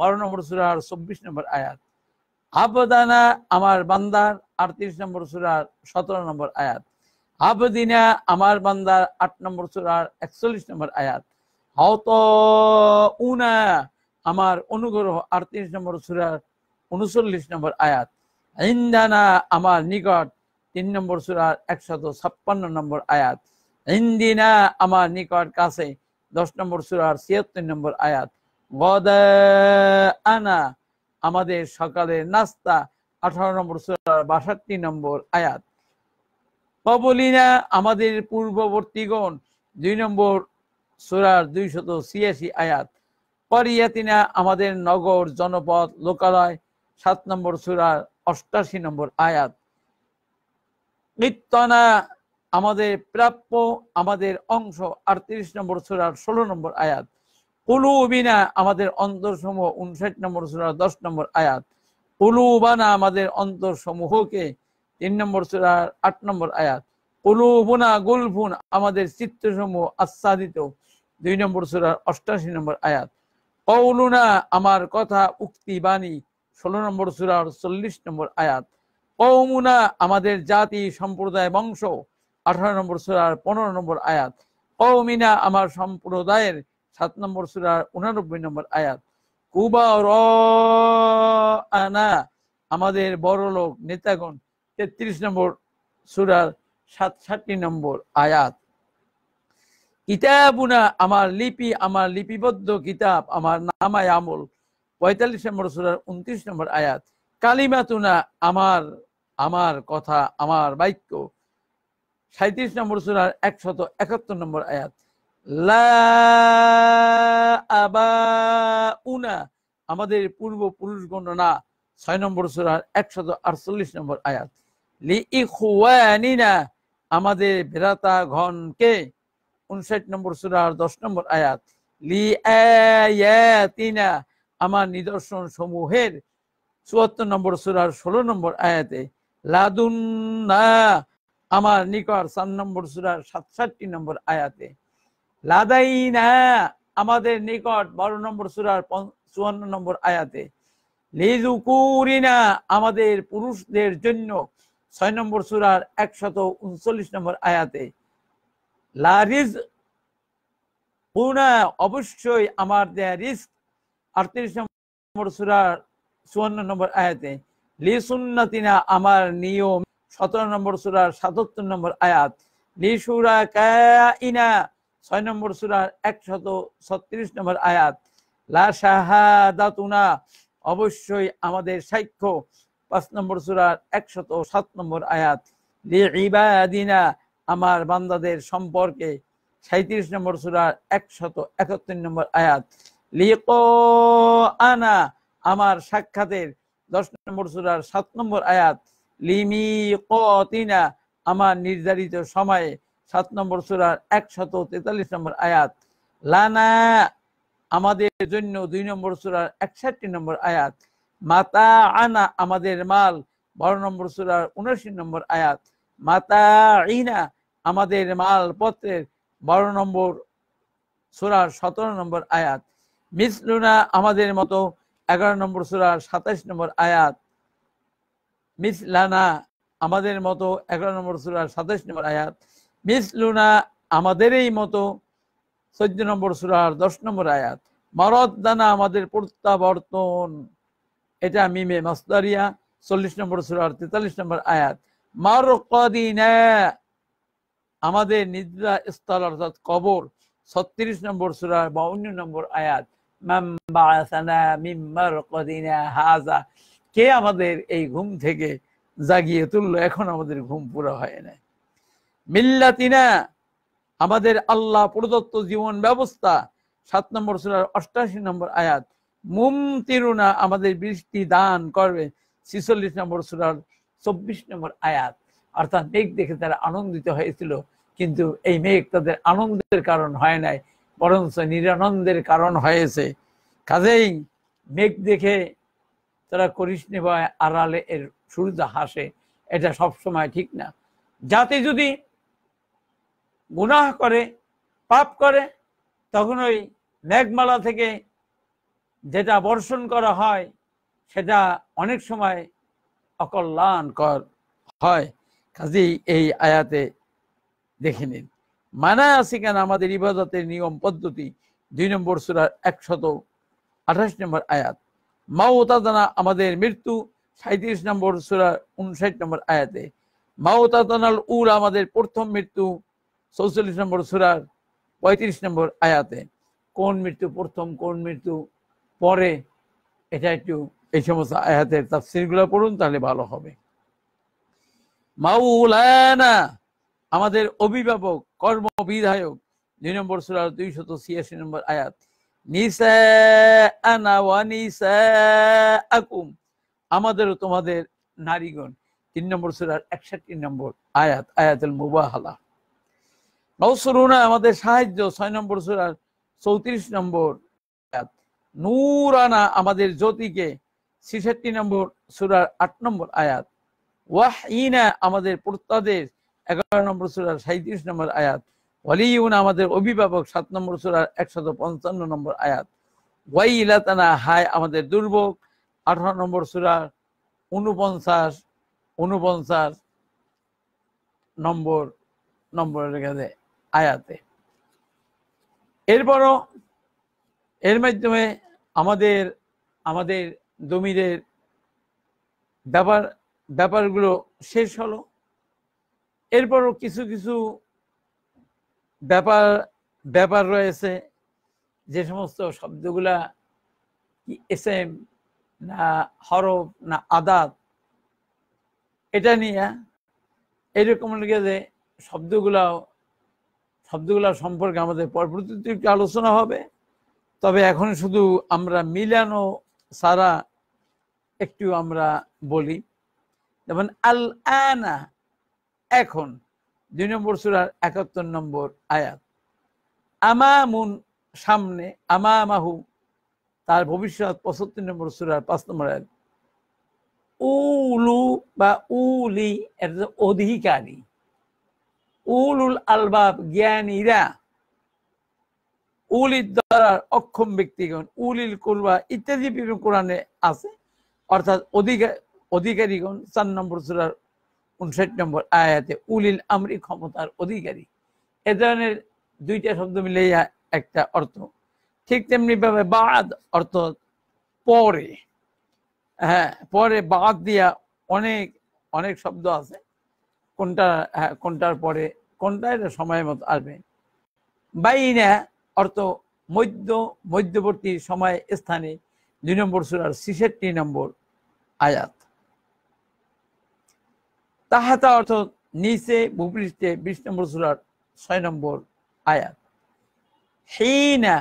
বারো নম্বর সুরার চব্বিশ নম্বর আয়াত আবদানা আমার বান্দার আটত্রিশ নম্বর সুরার সতেরো নম্বর আয়াত আবদিনা আমার বান্দার আট নম্বর সুরার একচল্লিশ নম্বর আয়াত হত উনা আমার অনুগ্রহ আটত্রিশ নম্বর সুরার উনচল্লিশ নম্বর আয়াত ইন্দানা আমার নিকট তিন নম্বর সুরার একশত ছাপ্পান্ন নম্বর আয়াত ইন্দিনা আমার নিকট কাছে দশ নম্বর সুরার ছিয়াত্তর নম্বর আয়াত গদা আনা আমাদের সকালের নাস্তা আঠারো নম্বর সুরার বাষট্টি নম্বর আয়াত কবলিনা আমাদের পূর্ববর্তীগণ দুই নম্বর সুরার দুইশত ছিয়াশি আয়াত করিয়াতিনা আমাদের নগর জনপদ লোকালয় সাত নম্বর সুরা অষ্টাশি নম্বর আয়াত নিত্যনা আমাদের প্রাপ্য আমাদের অংশ আটত্রিশ নম্বর সুরার ষোলো নম্বর আয়াত কুলু বিনা আমাদের অন্তরসমূহ উনষাট নম্বর সুরার দশ নম্বর আয়াত কুলুবানা আমাদের অন্তরসমূহকে তিন নম্বর সুরার আট নম্বর আয়াত কুলুবুনা গুলফুন আমাদের চিত্তসমূহ আচ্ছাদিত দুই নম্বর সুরার অষ্টাশি নম্বর আয়াত কৌলুনা আমার কথা উক্তি বাণী ষোলো নম্বর সুরার চল্লিশ নম্বর আয়াত কৌমুনা আমাদের জাতি সম্প্রদায় বংশ আঠারো নম্বর সুরার পনেরো নম্বর আয়াত কৌমিনা আমার সম্প্রদায়ের সাত নম্বর সুরার উনানব্বই নম্বর আয়াত কুবা র আনা আমাদের বড় লোক নেতাগণ তেত্রিশ নম্বর সুরার সাত ষাটটি নম্বর আয়াত কিতাবুনা আমার লিপি আমার লিপিবদ্ধ কিতাব আমার নামায় আমল পঁয়তাল্লিশ নম্বর সুরার উনত্রিশ নম্বর আয়াত কালিমাতুনা আমার আমার কথা আমার বাক্য সাঁত্রিশ নম্বর সুরার একশত একাত্তর নম্বর আয়াত উনা আমাদের পূর্বপুরুষ গণনা ছয় নম্বর সুরার একশত আটচল্লিশ নম্বর আয়াত লি ইনা আমাদের ভেরাতা ঘনকে উনষাট নম্বর সুরার দশ নম্বর আয়াত লি আয়াতিনা আমার নিদর্শন সমূহের চুয়াত্তর নম্বর সুরার ষোলো নম্বর আয়াতে লাদুন্না আমার নিকট সাত নম্বর সুরার সাতষাটটি নম্বর আয়াতে লাদাইনা আমাদের নিকট বারো নম্বর সুরার চুয়ান্ন নম্বর আয়াতে লিজুকুরিনা আমাদের পুরুষদের জন্য ছয় নম্বর সুরার একশত উনচল্লিশ নম্বর আয়াতে লারিজ অবশ্যই আমার দেয়া রিস্ক আটত্রিশ নম্বর সুরা চুয়ান্ন নম্বর আয়াতে লিসুন্নতিনা আমার নিয়ম সতেরো নম্বর সুরার সাতাত্তর নম্বর আয়াত লিসুরা কায়না ছয় নম্বর সুরার একশত ছত্রিশ নম্বর আয়াত লা শাহাদাতুনা অবশ্যই আমাদের সাক্ষ্য পাঁচ নম্বর সুরার একশত সাত নম্বর আয়াত লি ইবাদিনা আমার বান্দাদের সম্পর্কে সাঁত্রিশ নম্বর সুরার একশত একাত্তর নম্বর আয়াত আনা আমার সাক্ষাতের দশ নম্বর সুরার সাত নম্বর আয়াত লিমি কিনা আমার নির্ধারিত সময়ে সাত নম্বর সুরার একশত তেতাল্লিশ নম্বর আয়াত লানা আমাদের জন্য দুই নম্বর সুরার একষট্টি নম্বর আয়াত মাতা আনা আমাদের মাল বারো নম্বর সুরার উনআশি নম্বর আয়াত মাতা ইনা আমাদের মাল পত্রের বারো নম্বর সুরার সতেরো নম্বর আয়াত মিসলুনা আমাদের মতো এগারো নম্বর সুরার সাতাইশ নম্বর আয়াত মিসলানা আমাদের মতো এগারো নম্বর সুরার সাতাইশ নম্বর আয়াত মিসলুনা আমাদেরই মতো চোদ্দ নম্বর সুরার দশ নম্বর আয়াত মরদানা আমাদের প্রত্যাবর্তন এটা মিমে মাসদারিয়া চল্লিশ নম্বর সুরার তেতাল্লিশ নম্বর আয়াত মার কদিনা আমাদের নিদ্রা স্থল অর্থাৎ কবর ছত্রিশ নম্বর সুরার বাউন্ন নম্বর আয়াত হাজা কে আমাদের এই ঘুম থেকে জাগিয়ে তুললো এখন আমাদের ঘুম পুরো হয় না মিল্লাতিনা আমাদের আল্লাহ প্রদত্ত জীবন ব্যবস্থা সাত নম্বর সুরার অষ্টাশি নম্বর আয়াত মুমতিরুনা আমাদের বৃষ্টি দান করবে ছিচল্লিশ নম্বর সুরার চব্বিশ নম্বর আয়াত অর্থাৎ মেঘ দেখে তারা আনন্দিত হয়েছিল কিন্তু এই মেঘ তাদের আনন্দের কারণ হয় নাই বরঞ্চ নিরানন্দের কারণ হয়েছে কাজেই মেঘ দেখে তারা করিস নেবায় আড়ালে এর সূর্য হাসে এটা সবসময় ঠিক না যাতে যদি গুনাহ করে পাপ করে তখন ওই মেঘমালা থেকে যেটা বর্ষণ করা হয় সেটা অনেক সময় অকল্যাণকর হয় কাজেই এই আয়াতে দেখে নিন মানা কেন আমাদের ইবাদতের নিয়ম পদ্ধতি দুই নম্বর সুরার একশত আঠাশ নম্বর আয়াত মাওতাদানা আমাদের মৃত্যু সাঁত্রিশ নম্বর সুরার উনষাট নম্বর আয়াতে মাওতাদানাল উল আমাদের প্রথম মৃত্যু চৌচল্লিশ নম্বর সুরার পঁয়ত্রিশ নম্বর আয়াতে কোন মৃত্যু প্রথম কোন মৃত্যু পরে এটা একটু এই সমস্ত আয়াতের তাফসিলগুলো পড়ুন তাহলে ভালো হবে মাউলানা আমাদের অভিভাবক কর্ম বিধায়ক দুই নম্বর সুরার দুইশত ছিয়াশি নম্বর আয়াত আকুম আমাদের তোমাদের নারীগণ তিন নম্বর সুরার একষট্টি নম্বর আয়াত আয়াতুল মুবাহালা নৌসরুনা আমাদের সাহায্য ছয় নম্বর সুরার চৌত্রিশ নম্বর আয়াত নূরানা আমাদের জ্যোতিকে ছিষট্টি নম্বর সুরার আট নম্বর আয়াত ওয়াহ আমাদের প্রত্যাদেশ এগারো নম্বর সুরার সাঁত্রিশ নম্বর আয়াত ওয়ালিউন আমাদের অভিভাবক সাত নম্বর সুরার একশত পঞ্চান্ন নম্বর আয়াত ওয়াই ইলাতানা হায় আমাদের দুর্ভোগ আঠারো নম্বর সুরার উনপঞ্চাশ উনপঞ্চাশ নম্বর নম্বরের কাছে আয়াতে এরপরও এর মাধ্যমে আমাদের আমাদের দমিরের ব্যাপার ব্যাপারগুলো শেষ হলো এরপরও কিছু কিছু ব্যাপার ব্যাপার রয়েছে যে সমস্ত শব্দগুলা কি এসএম না হরফ না আদাত এটা নিয়ে এরকম লেগে যে শব্দগুলাও শব্দগুলা সম্পর্কে আমাদের পরবর্তীতে একটু আলোচনা হবে তবে এখন শুধু আমরা মিলানো সারা একটু আমরা বলি যেমন আল আনা এখন দুই নম্বর সুরার একাত্তর নম্বর আয়াত আমামুন সামনে আমামাহু তার ভবিষ্যৎ পঁচাত্তর নম্বর সুরার পাঁচ নম্বর আয়াত উলু বা উলি এটা অধিকারী উলুল আলবাব জ্ঞানীরা উলির দ্বারা অক্ষম ব্যক্তিগণ উলিল কুলবা ইত্যাদি বিভিন্ন কোরআনে আছে অর্থাৎ অধিকার অধিকারীগণ চার নম্বর সুরার উনষাট নম্বর আয়াতে উলিল আমরি ক্ষমতার অধিকারী এ ধরনের দুইটা শব্দ মিলে একটা অর্থ ঠিক তেমনিভাবে বাদ অর্থ পরে হ্যাঁ পরে বাদ দিয়া অনেক অনেক শব্দ আছে কোনটা হ্যাঁ, কোনটার পরে কোনটা এটা সময় মতো আসবে বাইনা অর্থ মধ্য মধ্যবর্তী সময় স্থানে দুই নম্বর সুরার ছিষট্টি নম্বর আয়াত তাহাতা অর্থ নিচে ভূপৃষ্ঠে বিশ নম্বর সুরার ছয় নম্বর আয়াত হিনা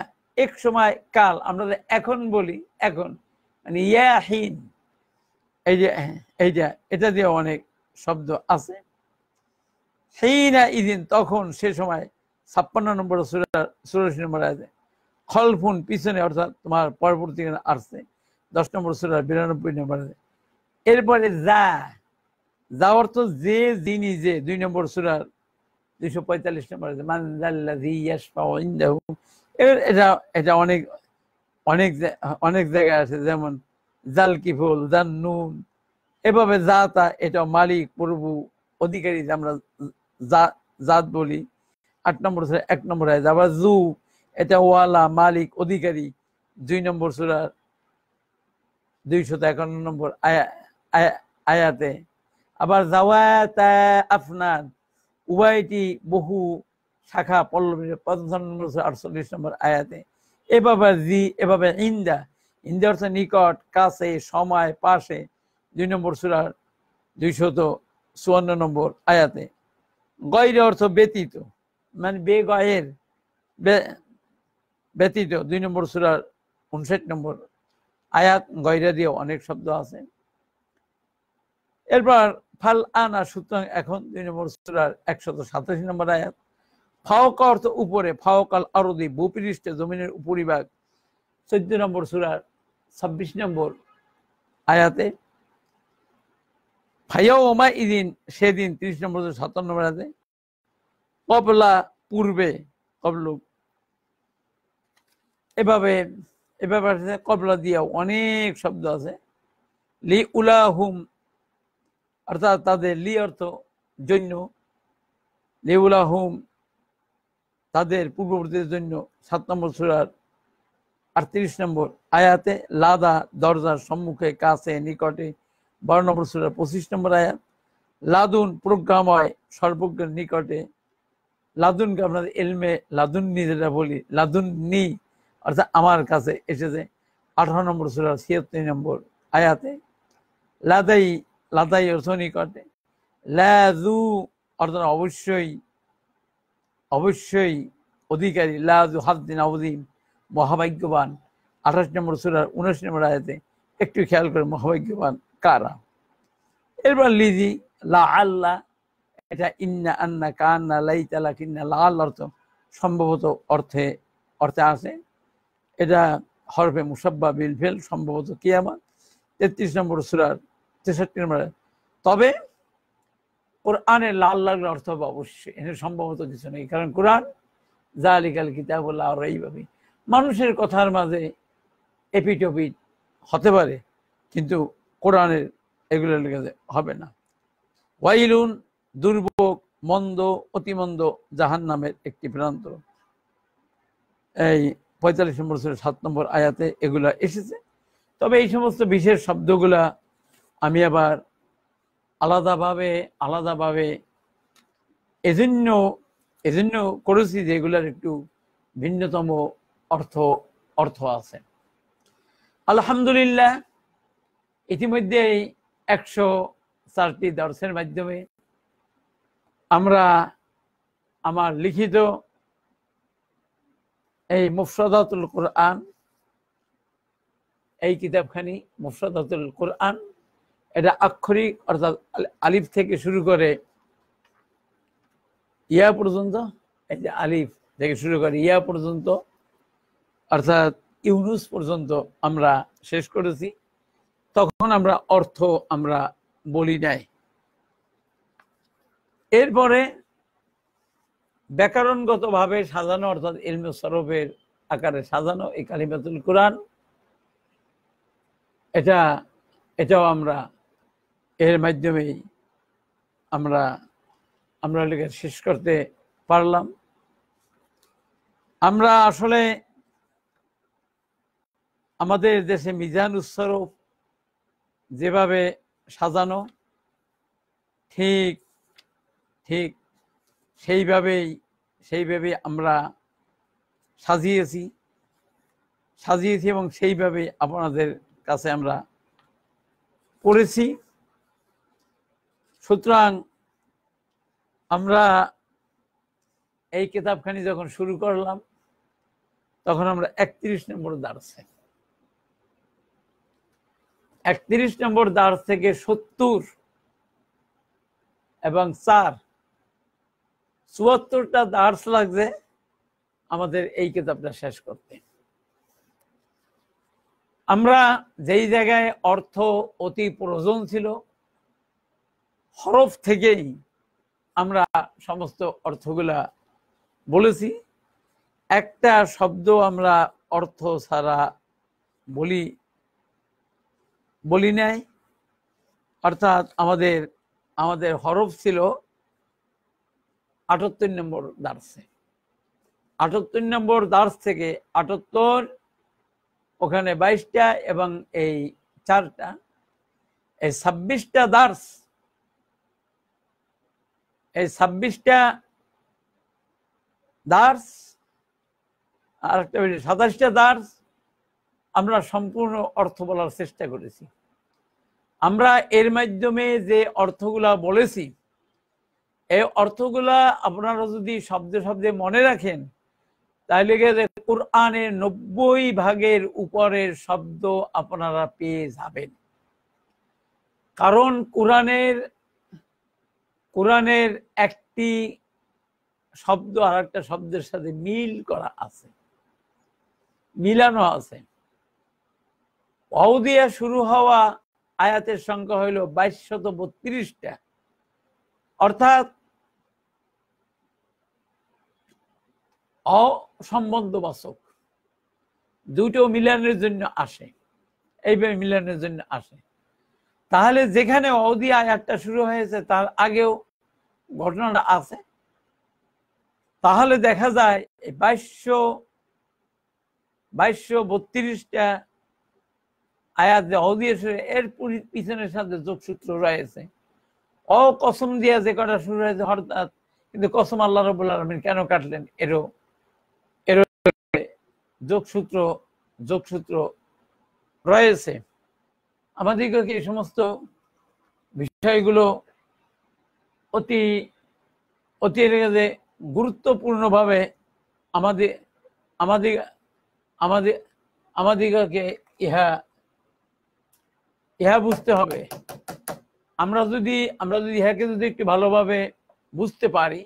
এক সময় কাল আমরা এখন বলি এখন মানে ইয়াহীন এই যে হ্যাঁ, এই যে এটা দিয়ে অনেক শব্দ আছে হিনা ইদিন তখন সে সময় ছাপ্পান্ন নম্বর সুরার ষোলশি নম্বর আয়াতে খলফুন পিছনে অর্থাৎ তোমার পরবর্তী আসছে দশ নম্বর সুরার বিরানব্বই নম্বর এরপরে যা যা অর্থ যে যিনি যে দুই নম্বর সুরার দুইশো পঁয়তাল্লিশ নম্বর এটা এটা অনেক অনেক অনেক জায়গায় আছে যেমন জালকিফুল জান্নুন এভাবে যা এটা মালিক প্রভু অধিকারী যে আমরা জাত বলি আট নম্বর সুরা এক নম্বর আয়াত আবার জু এটা ওয়ালা মালিক অধিকারী দুই নম্বর সুরার দুইশত একান্ন নম্বর আয়া আয়াতে আবার আফনান উভয়টি বহু শাখা পল্লবী পঞ্চান্ন আটচল্লিশ নম্বর আয়াতে এভাবে জি এভাবে ইন্দা ইন্দা অর্থ নিকট কাছে সময় পাশে দুই নম্বর সুরার দুইশত চুয়ান্ন নম্বর আয়াতে গয়ের অর্থ ব্যতীত মানে বে গয়ের ব্যতীত দুই নম্বর সুরার উনষাট নম্বর আয়াত গয়রা দিয়ে অনেক শব্দ আছে এরপর ফাল আনা সুতরাং এখন দুই নম্বর সুরার একশত সাতাশি নম্বর আয়াত ফাওকা অর্থ উপরে ফাওকাল আরদি ভূপৃষ্ঠে জমিনের উপরিভাগ চোদ্দ নম্বর সুরার ছাব্বিশ নম্বর আয়াতে ফাইয়া ওমা ইদিন সেদিন তিরিশ নম্বর সাতান্ন নম্বর আয়াতে কবলা পূর্বে কবলুক এভাবে এভাবে কবলা দিয়া অনেক শব্দ আছে লি উলাহুম অর্থাৎ তাদের লি অর্থ জন্য লেউলা হুম তাদের পূর্ববর্তীদের জন্য সাত নম্বর সুরার আটত্রিশ নম্বর আয়াতে লাদা দরজার সম্মুখে কাছে নিকটে বারো নম্বর সুরার পঁচিশ নম্বর আয়াত লাদুন প্রজ্ঞাময় সর্বজ্ঞের নিকটে লাদুনকে আপনার এলমে লাদুন্নি যেটা বলি নি অর্থাৎ আমার কাছে এসেছে আঠারো নম্বর সুরার ছিয়াত্তর নম্বর আয়াতে লাদাই লাদাই অর্থ নিকটে লাজু অর্থাৎ অবশ্যই অবশ্যই অধিকারী লাজু হাফদিন আবদিন মহাভাগ্যবান আঠাশ নম্বর সুরার উনিশ নম্বর আয়তে একটু খেয়াল করে মহাভাগ্যবান কারা এরপর লিজি লা আল্লাহ এটা ইন্না আন্না কান্না লাইতালা কিন্না লা আল্লাহ অর্থ সম্ভবত অর্থে অর্থে আছে এটা হরফে মুসাব্বা বিলফেল সম্ভবত কিয়ামা তেত্রিশ নম্বর সুরার তেষট্টি নম্বর তবে কোরআনে লাল লাগলে অর্থ হবে অবশ্যই এর সম্ভবত কিছু নেই কারণ কোরআন যা কিতাব কিতাবুল্লাহ আর এইভাবে মানুষের কথার মাঝে এপিটপিট হতে পারে কিন্তু কোরআনের এগুলোর কাছে হবে না ওয়াইলুন দুর্ভোগ মন্দ অতিমন্দ জাহান নামের একটি প্রান্ত এই পঁয়তাল্লিশ নম্বর সাত নম্বর আয়াতে এগুলা এসেছে তবে এই সমস্ত বিশেষ শব্দগুলা আমি আবার আলাদাভাবে আলাদাভাবে এজন্য এজন্য করেছি যেগুলার একটু ভিন্নতম অর্থ অর্থ আছে আলহামদুলিল্লাহ ইতিমধ্যেই একশো চারটি দর্শের মাধ্যমে আমরা আমার লিখিত এই মুফসাদাতুল কোরআন এই কিতাবখানি মুফসাদাতুল কোরআন এটা আক্ষরিক অর্থাৎ আলিফ থেকে শুরু করে ইয়া পর্যন্ত এই যে আলিফ থেকে শুরু করে ইয়া পর্যন্ত অর্থাৎ ইউনুস পর্যন্ত আমরা শেষ করেছি তখন আমরা অর্থ আমরা বলি নাই এরপরে ব্যাকরণগতভাবে সাজানো অর্থাৎ ইলমে সরফের আকারে সাজানো এই কালিমাতুল কোরআন এটা এটাও আমরা এর মাধ্যমেই আমরা আমরা লেখা শেষ করতে পারলাম আমরা আসলে আমাদের দেশে মিজান উৎসরূপ যেভাবে সাজানো ঠিক ঠিক সেইভাবেই সেইভাবে আমরা সাজিয়েছি সাজিয়েছি এবং সেইভাবে আপনাদের কাছে আমরা করেছি সুতরাং আমরা এই কিতাবখানি যখন শুরু করলাম তখন আমরা একত্রিশ নম্বর দাঁড়ছে একত্রিশ নম্বর দাঁড় থেকে সত্তর এবং চার চুয়াত্তরটা দাঁড়স লাগছে আমাদের এই কিতাবটা শেষ করতে আমরা যেই জায়গায় অর্থ অতি প্রয়োজন ছিল হরফ থেকেই আমরা সমস্ত অর্থগুলা বলেছি একটা শব্দ আমরা অর্থ ছাড়া বলি বলি নাই অর্থাৎ আমাদের আমাদের হরফ ছিল আটাত্তর নম্বর দার্সে আটাত্তর নম্বর দার্স থেকে আটাত্তর ওখানে বাইশটা এবং এই চারটা এই ছাব্বিশটা দার্স এই ছাব্বিশটা দার্স আর একটা সাতাশটা দার্স আমরা সম্পূর্ণ অর্থ বলার চেষ্টা করেছি আমরা এর মাধ্যমে যে অর্থগুলা বলেছি এই অর্থগুলা আপনারা যদি শব্দে শব্দে মনে রাখেন তাহলে গেলে কোরআনের নব্বই ভাগের উপরের শব্দ আপনারা পেয়ে যাবেন কারণ কোরআনের কোরআনের একটি শব্দ আর একটা শব্দের সাথে মিল করা আছে মিলানো আছে অউদিয়া শুরু হওয়া আয়াতের সংখ্যা হইল বাইশ শত বত্রিশটা অর্থাৎ বাসক দুটো মিলানের জন্য আসে এইভাবে মিলানের জন্য আসে তাহলে যেখানে অদি আয়াতটা শুরু হয়েছে তার আগেও ঘটনাটা আছে তাহলে দেখা যায় বাইশশো বাইশশো বত্রিশটা আয়াত যে অদি এর পিছনের সাথে যোগসূত্র রয়েছে অ কসম দিয়া যে কটা শুরু হয়েছে হঠাৎ কিন্তু কসম আল্লাহ রবুল আলমিন কেন কাটলেন এরও এরও যোগসূত্র যোগসূত্র রয়েছে আমাদেরকে এই সমস্ত বিষয়গুলো অতি অতি গুরুত্বপূর্ণভাবে আমাদের আমাদের আমাদের আমাদেরকে ইহা ইহা বুঝতে হবে আমরা যদি আমরা যদি ইহাকে যদি একটু ভালোভাবে বুঝতে পারি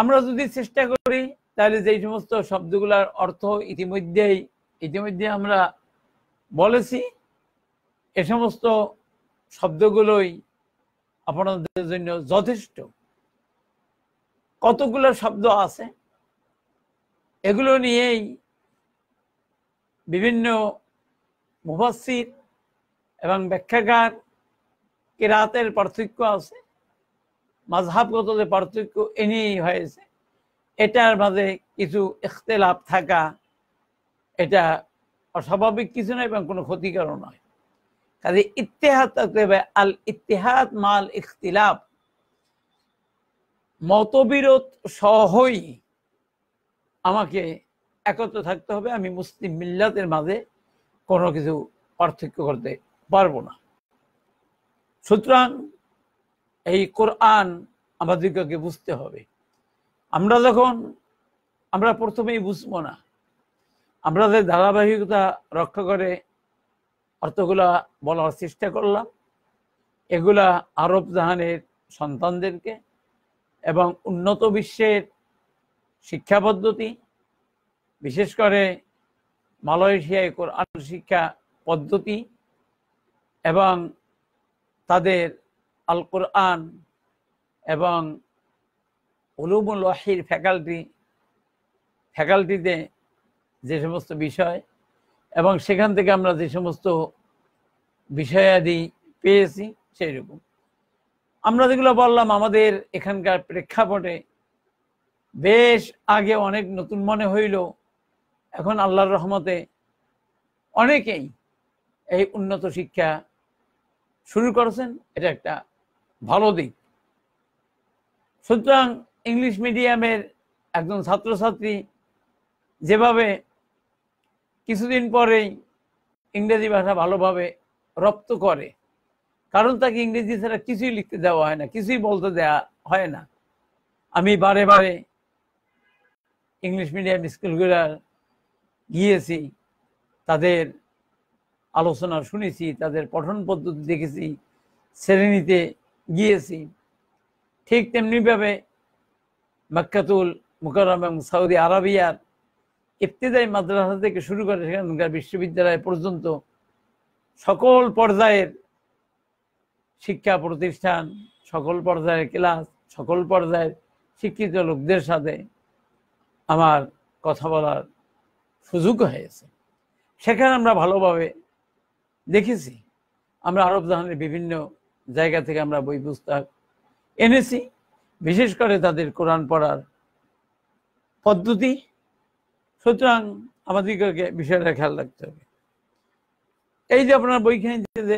আমরা যদি চেষ্টা করি তাহলে যেই সমস্ত শব্দগুলার অর্থ ইতিমধ্যেই ইতিমধ্যে আমরা বলেছি এ সমস্ত শব্দগুলোই আপনাদের জন্য যথেষ্ট কতগুলো শব্দ আছে এগুলো নিয়েই বিভিন্ন মুভাসির এবং ব্যাখ্যাকার কেরাতের পার্থক্য আছে মাঝহাবগত যে পার্থক্য এ নিয়েই হয়েছে এটার মাঝে কিছু ইখতলাফ থাকা এটা অস্বাভাবিক কিছু নয় এবং কোনো ক্ষতিকারও নয় কাজে ইতিহাদ আল ইতিহাদ মাল ইখতিলাফ মতবিরোধ সহই আমাকে একত্র থাকতে হবে আমি মুসলিম মিল্লাতের মাঝে কোনো কিছু পার্থক্য করতে পারবো না সুতরাং এই কোরআন আমাদেরকে বুঝতে হবে আমরা যখন আমরা প্রথমেই বুঝবো না আমরা যে ধারাবাহিকতা রক্ষা করে অর্থগুলা বলার চেষ্টা করলাম এগুলা আরব জাহানের সন্তানদেরকে এবং উন্নত বিশ্বের শিক্ষা পদ্ধতি বিশেষ করে মালয়েশিয়ায় কোরআন শিক্ষা পদ্ধতি এবং তাদের আল কোরআন এবং উলুমুল ওয়াহির ফ্যাকাল্টি ফ্যাকাল্টিতে যে সমস্ত বিষয় এবং সেখান থেকে আমরা যে সমস্ত বিষয়াদি পেয়েছি সেই রকম আমরা যেগুলো বললাম আমাদের এখানকার প্রেক্ষাপটে বেশ আগে অনেক নতুন মনে হইল এখন আল্লাহর রহমতে অনেকেই এই উন্নত শিক্ষা শুরু করেছেন এটা একটা ভালো দিক সুতরাং ইংলিশ মিডিয়ামের একজন ছাত্রছাত্রী যেভাবে কিছুদিন পরেই ইংরেজি ভাষা ভালোভাবে রপ্ত করে কারণ তাকে ইংরেজি ছাড়া কিছুই লিখতে দেওয়া হয় না কিছুই বলতে দেওয়া হয় না আমি বারে বারে ইংলিশ মিডিয়াম স্কুলগুলো গিয়েছি তাদের আলোচনা শুনেছি তাদের পঠন পদ্ধতি দেখেছি শ্রেণীতে গিয়েছি ঠিক তেমনিভাবে মাক্কাতুল মুকাররম এবং সৌদি আরবিয়ার ইফতেদায়ী মাদ্রাসা থেকে শুরু করে সেখানকার বিশ্ববিদ্যালয় পর্যন্ত সকল পর্যায়ের শিক্ষা প্রতিষ্ঠান সকল পর্যায়ের ক্লাস সকল পর্যায়ের শিক্ষিত লোকদের সাথে আমার কথা বলার সুযোগ হয়েছে সেখানে আমরা ভালোভাবে দেখেছি আমরা আরব জাহানের বিভিন্ন জায়গা থেকে আমরা বই পুস্তক এনেছি বিশেষ করে তাদের কোরআন পড়ার পদ্ধতি সুতরাং আমাদেরকে বিষয়টা খেয়াল রাখতে হবে এই যে আপনার বইখানি যে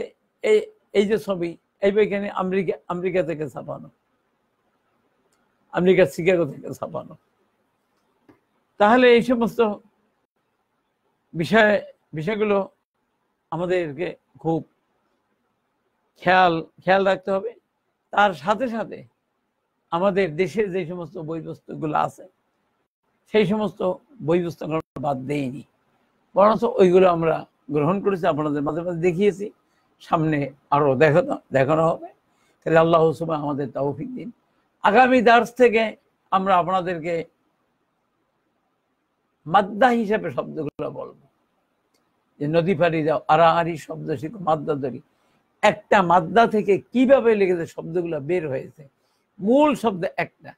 এই এই যে ছবি এই বইখানি আমেরিকা আমেরিকা থেকে ছাপানো আমেরিকার শিকাগো থেকে ছাপানো তাহলে এই সমস্ত বিষয় বিষয়গুলো আমাদেরকে খুব খেয়াল খেয়াল রাখতে হবে তার সাথে সাথে আমাদের দেশের যে সমস্ত বই বস্তুগুলো আছে সেই সমস্ত বই পুস্তক আমরা বাদ দেইনি বরঞ্চ ওইগুলো আমরা গ্রহণ করেছি আপনাদের মাঝে মাঝে দেখিয়েছি সামনে আরও দেখানো দেখানো হবে তাহলে আল্লাহ সুবাহ আমাদের তাওফিক দিন আগামী দার্স থেকে আমরা আপনাদেরকে মাদ্দা হিসাবে শব্দগুলো বলব যে নদী ফারি যাও আড়াআড়ি শব্দ শিখো মাদ্দা ধরি একটা মাদ্দা থেকে কিভাবে লিখেছে শব্দগুলো বের হয়েছে মূল শব্দ একটা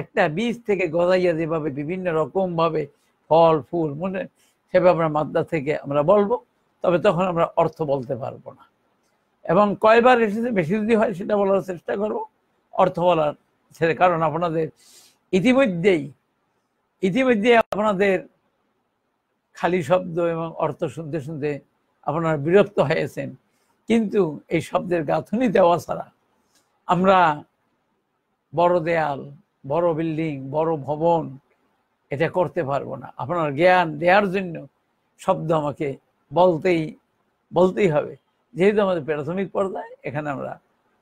একটা বীজ থেকে গজাইয়া যেভাবে বিভিন্ন রকমভাবে ফল ফুল মনে সেভাবে আমরা মাদ্রা থেকে আমরা বলবো তবে তখন আমরা অর্থ বলতে পারবো না এবং কয়বার এসেছে বেশি যদি হয় সেটা বলার চেষ্টা করব অর্থ বলার ছেড়ে কারণ আপনাদের ইতিমধ্যেই ইতিমধ্যে আপনাদের খালি শব্দ এবং অর্থ শুনতে শুনতে আপনারা বিরক্ত হয়েছেন কিন্তু এই শব্দের গাঁথনি দেওয়া ছাড়া আমরা বড় দেয়াল বড় বিল্ডিং বড় ভবন এটা করতে পারবো না আপনার জ্ঞান দেওয়ার জন্য শব্দ আমাকে বলতেই বলতেই হবে যেহেতু আমাদের প্রাথমিক পর্যায়ে এখানে আমরা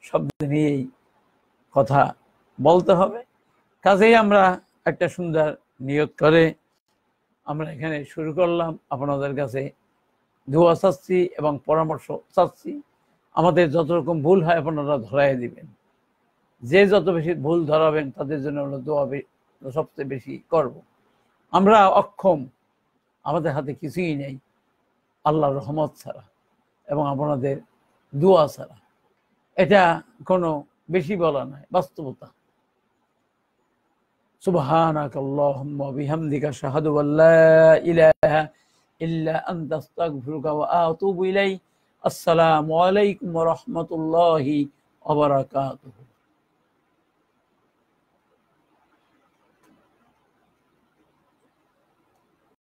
শব্দ নিয়েই কথা বলতে হবে কাজেই আমরা একটা সুন্দর নিয়োগ করে আমরা এখানে শুরু করলাম আপনাদের কাছে ধোয়া চাচ্ছি এবং পরামর্শ চাচ্ছি আমাদের যত রকম ভুল হয় আপনারা ধরাই দিবেন যে যত বেশি ভুল ধরাবেন তাদের জন্য আমরা দোয়া সবচেয়ে বেশি করব। আমরা অক্ষম আমাদের হাতে কিছুই নেই আল্লাহ রহমত ছাড়া এবং আপনাদের দোয়া ছাড়া এটা কোনো বেশি বলা নয় বাস্তবতা سبحانك اللهم وبحمدك أشهد أن لا إله إلا أنت أستغفرك وأتوب إليك السلام عليكم ورحمه الله وبركاته